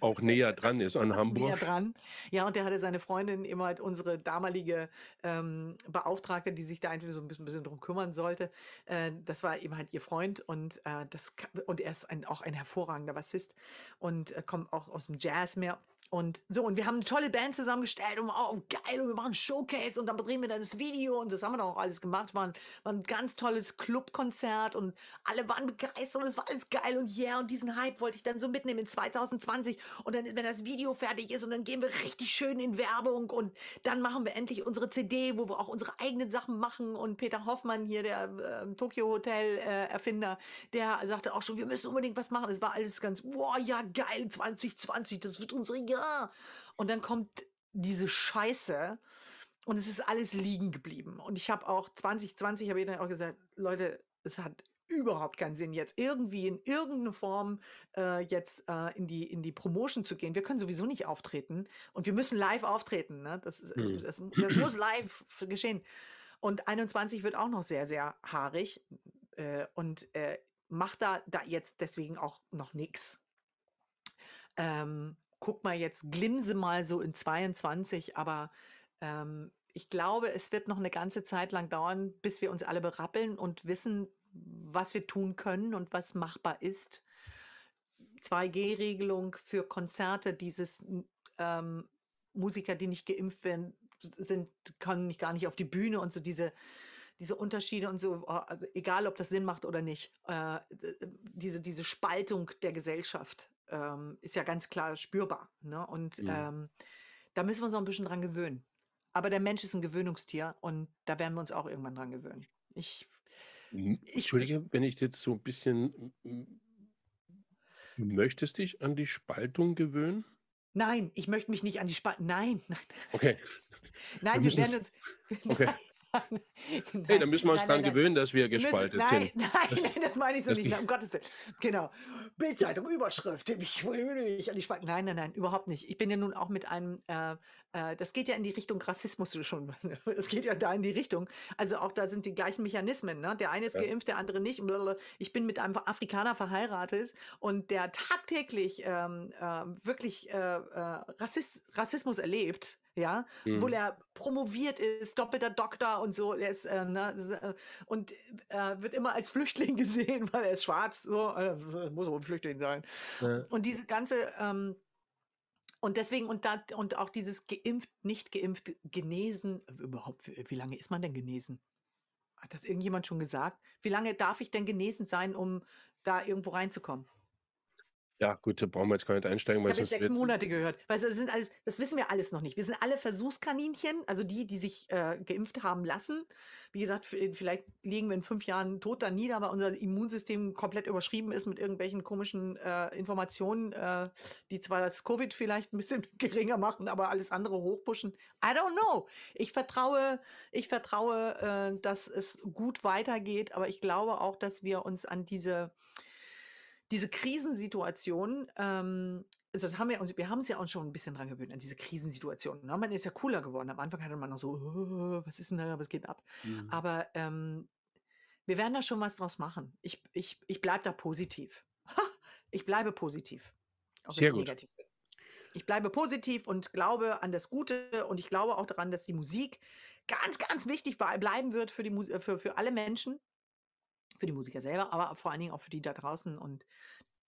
auch näher dran ist an [laughs] Hamburg. Näher dran. Ja, und der hatte seine Freundin immer halt unsere damalige ähm, Beauftragte, die sich da einfach so ein bisschen, ein bisschen drum kümmern sollte. Äh, das war eben halt ihr Freund und und äh, das und er ist ein, auch ein hervorragender Bassist und äh, kommt auch aus dem Jazz mehr und so, und wir haben eine tolle Band zusammengestellt und oh, geil, und wir machen Showcase und dann drehen wir dann das Video und das haben wir dann auch alles gemacht. War ein, war ein ganz tolles Clubkonzert und alle waren begeistert und es war alles geil und yeah, und diesen Hype wollte ich dann so mitnehmen in 2020 und dann, wenn das Video fertig ist und dann gehen wir richtig schön in Werbung und dann machen wir endlich unsere CD, wo wir auch unsere eigenen Sachen machen und Peter Hoffmann hier, der äh, Tokyo Hotel äh, Erfinder, der sagte auch schon, wir müssen unbedingt was machen. Es war alles ganz, wow, ja geil, 2020, das wird unsere und dann kommt diese Scheiße und es ist alles liegen geblieben. Und ich habe auch 2020, habe ich dann auch gesagt, Leute, es hat überhaupt keinen Sinn, jetzt irgendwie in irgendeine Form äh, jetzt äh, in, die, in die Promotion zu gehen. Wir können sowieso nicht auftreten und wir müssen live auftreten. Ne? Das, ist, mhm. das, das muss live geschehen. Und 21 wird auch noch sehr, sehr haarig äh, und äh, macht da, da jetzt deswegen auch noch nichts. Ähm, guck mal jetzt, glimse mal so in 22, aber ähm, ich glaube, es wird noch eine ganze Zeit lang dauern, bis wir uns alle berappeln und wissen, was wir tun können und was machbar ist. 2G-Regelung für Konzerte, dieses hm, ähm, Musiker, die nicht geimpft werden, sind, können gar nicht auf die Bühne und so diese, diese Unterschiede und so, oh, äh, egal ob das Sinn macht oder nicht, äh, äh diese, diese Spaltung der Gesellschaft ähm, ist ja ganz klar spürbar. Ne? Und mhm. ähm, da müssen wir uns noch ein bisschen dran gewöhnen. Aber der Mensch ist ein Gewöhnungstier und da werden wir uns auch irgendwann dran gewöhnen. Ich, mhm. ich Entschuldige, wenn ich jetzt so ein bisschen. Du möchtest dich an die Spaltung gewöhnen? Nein, ich möchte mich nicht an die Spaltung. Nein, nein. Okay. nein, wir, wir werden uns. Okay. [laughs] Nein, [laughs] nein, hey, da müssen wir uns nein, dran nein, gewöhnen, dass wir gespalten sind. [laughs] Nein, nein, das meine ich so nicht, mehr, um Gottes Willen. Genau. Bildzeitung, Überschrift, [laughs] ich will mich an die Spalten. Nein, nein, nein, überhaupt nicht. Ich bin ja nun auch mit einem, äh, äh, das geht ja in die Richtung Rassismus schon. Es geht ja da in die Richtung. Also auch da sind die gleichen Mechanismen. Ne? Der eine ist ja. geimpft, der andere nicht. Ich bin mit einem Afrikaner verheiratet und der tagtäglich ähm, äh, wirklich äh, äh, Rassist, Rassismus erlebt ja, mhm. obwohl er promoviert ist, doppelter Doktor und so, er ist, äh, ne, äh, und äh, wird immer als Flüchtling [laughs] gesehen, weil er ist schwarz, so, äh, muss aber ein Flüchtling sein. Ja. Und diese ganze, ähm, und deswegen, und da, und auch dieses geimpft, nicht geimpft, genesen, überhaupt, wie, wie lange ist man denn genesen? Hat das irgendjemand schon gesagt? Wie lange darf ich denn genesen sein, um da irgendwo reinzukommen? Ja, gut, da brauchen wir jetzt gar nicht einsteigen. Weil ich habe jetzt sechs Monate gehört. Weißt das sind alles, das wissen wir alles noch nicht. Wir sind alle Versuchskaninchen, also die, die sich äh, geimpft haben lassen. Wie gesagt, äh, vielleicht liegen wir in fünf Jahren tot dann nieder, weil unser Immunsystem komplett überschrieben ist mit irgendwelchen komischen äh, Informationen, äh, die zwar das Covid vielleicht ein bisschen [laughs] geringer machen, aber alles andere hochpushen. I don't know. Ich vertraue, ich vertraue, äh, dass es gut weitergeht, aber ich glaube auch, dass wir uns an diese diese Krisensituation, ähm, also das haben wir uns, wir haben es ja auch schon ein bisschen dran gewöhnt an diese Krisensituation. Ne? Man ist ja cooler geworden. Am Anfang hatte man noch so, äh, was ist denn da, was geht ab? Mhm. Aber ähm, wir werden da schon was draus machen. Ich, ich, ich bleibe da positiv. [laughs] ich bleibe positiv. Auch Sehr gut. Negativ bin. Ich bleibe positiv und glaube an das Gute und ich glaube auch daran, dass die Musik ganz, ganz wichtig bleiben wird für, die, äh, für, für alle Menschen für die Musiker selber, aber vor allen Dingen auch für die da draußen und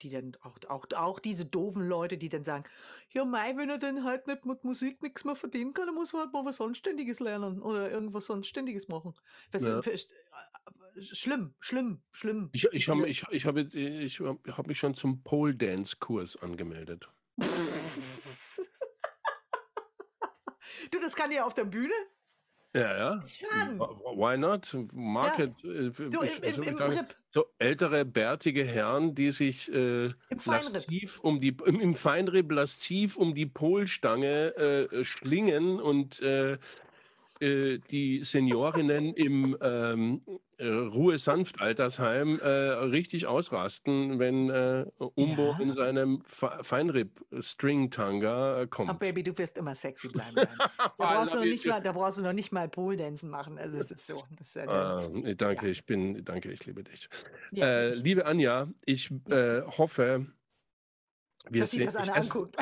die dann auch, auch, auch diese doofen Leute, die dann sagen, ja, mei, wenn er denn halt nicht mit Musik nichts mehr verdienen kann, dann muss er halt mal was Sonstständiges lernen oder irgendwas Sonstständiges machen. Was ja. ist, äh, äh, schlimm, schlimm, schlimm. Ich, ich habe ich, ich hab, ich hab mich schon zum Pole Dance Kurs angemeldet. [laughs] du, das kann ja auf der Bühne? Ja, ja. Schaden. Why not? Market. Ja. Äh, du, ich, im, im, sagen, im so ältere, bärtige Herren, die sich äh, lastiv um die, im, im Feinripp lastiv um die Polstange äh, äh schlingen und äh, die Seniorinnen im, ähm, äh, Ruhe sanft Altersheim äh, richtig ausrasten, wenn äh, Umbo ja. in seinem Feinripp-String-Tanga äh, äh, kommt. Ach, Baby, du wirst immer sexy bleiben. [laughs] da, brauchst du nicht mal, da brauchst du noch nicht mal Poldancen machen. Also es ist so. Ist ja ah, danke, ja. ich bin, danke, ich liebe dich. Äh, liebe Anja, ich hoffe, wir dass sich das einer anguckt.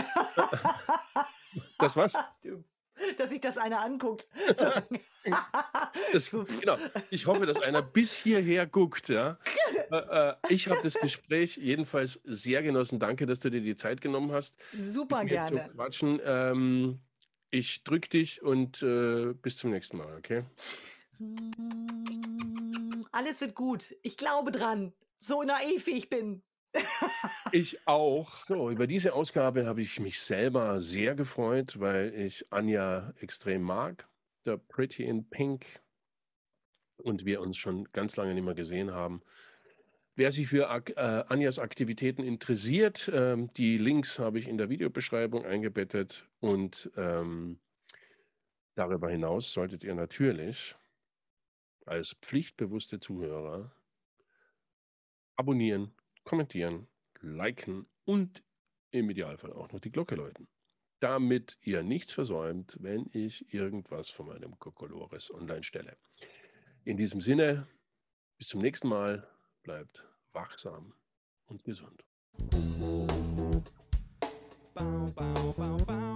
[laughs] das war's dass sich das einer anguckt. So. [laughs] das, [laughs] genau. Ich hoffe, dass einer bis hierher guckt. Ja. [laughs] Äh, äh, ich habe das Gespräch jedenfalls sehr genossen. Danke, dass du dir die Zeit genommen hast. Super gerne. quatschen. Ähm, ich drücke dich und äh, bis zum nächsten Mal, okay? Hm, alles wird gut. Ich glaube dran. So naiv wie ich bin. Ich auch. So, über diese Ausgabe habe ich mich selber sehr gefreut, weil ich Anja extrem mag, der Pretty in Pink. Und wir uns schon ganz lange nicht mehr gesehen haben. Wer sich für äh, Anjas Aktivitäten interessiert, ähm, die Links habe ich in der Videobeschreibung eingebettet. Und ähm, darüber hinaus solltet ihr natürlich als pflichtbewusste Zuhörer abonnieren, kommentieren, liken und im Idealfall auch noch die Glocke läuten. Damit ihr nichts versäumt, wenn ich irgendwas von meinem Kokolores online stelle. In diesem Sinne, bis zum nächsten Mal, bleibt wachsam und gesund. Bow, bow, bow, bow.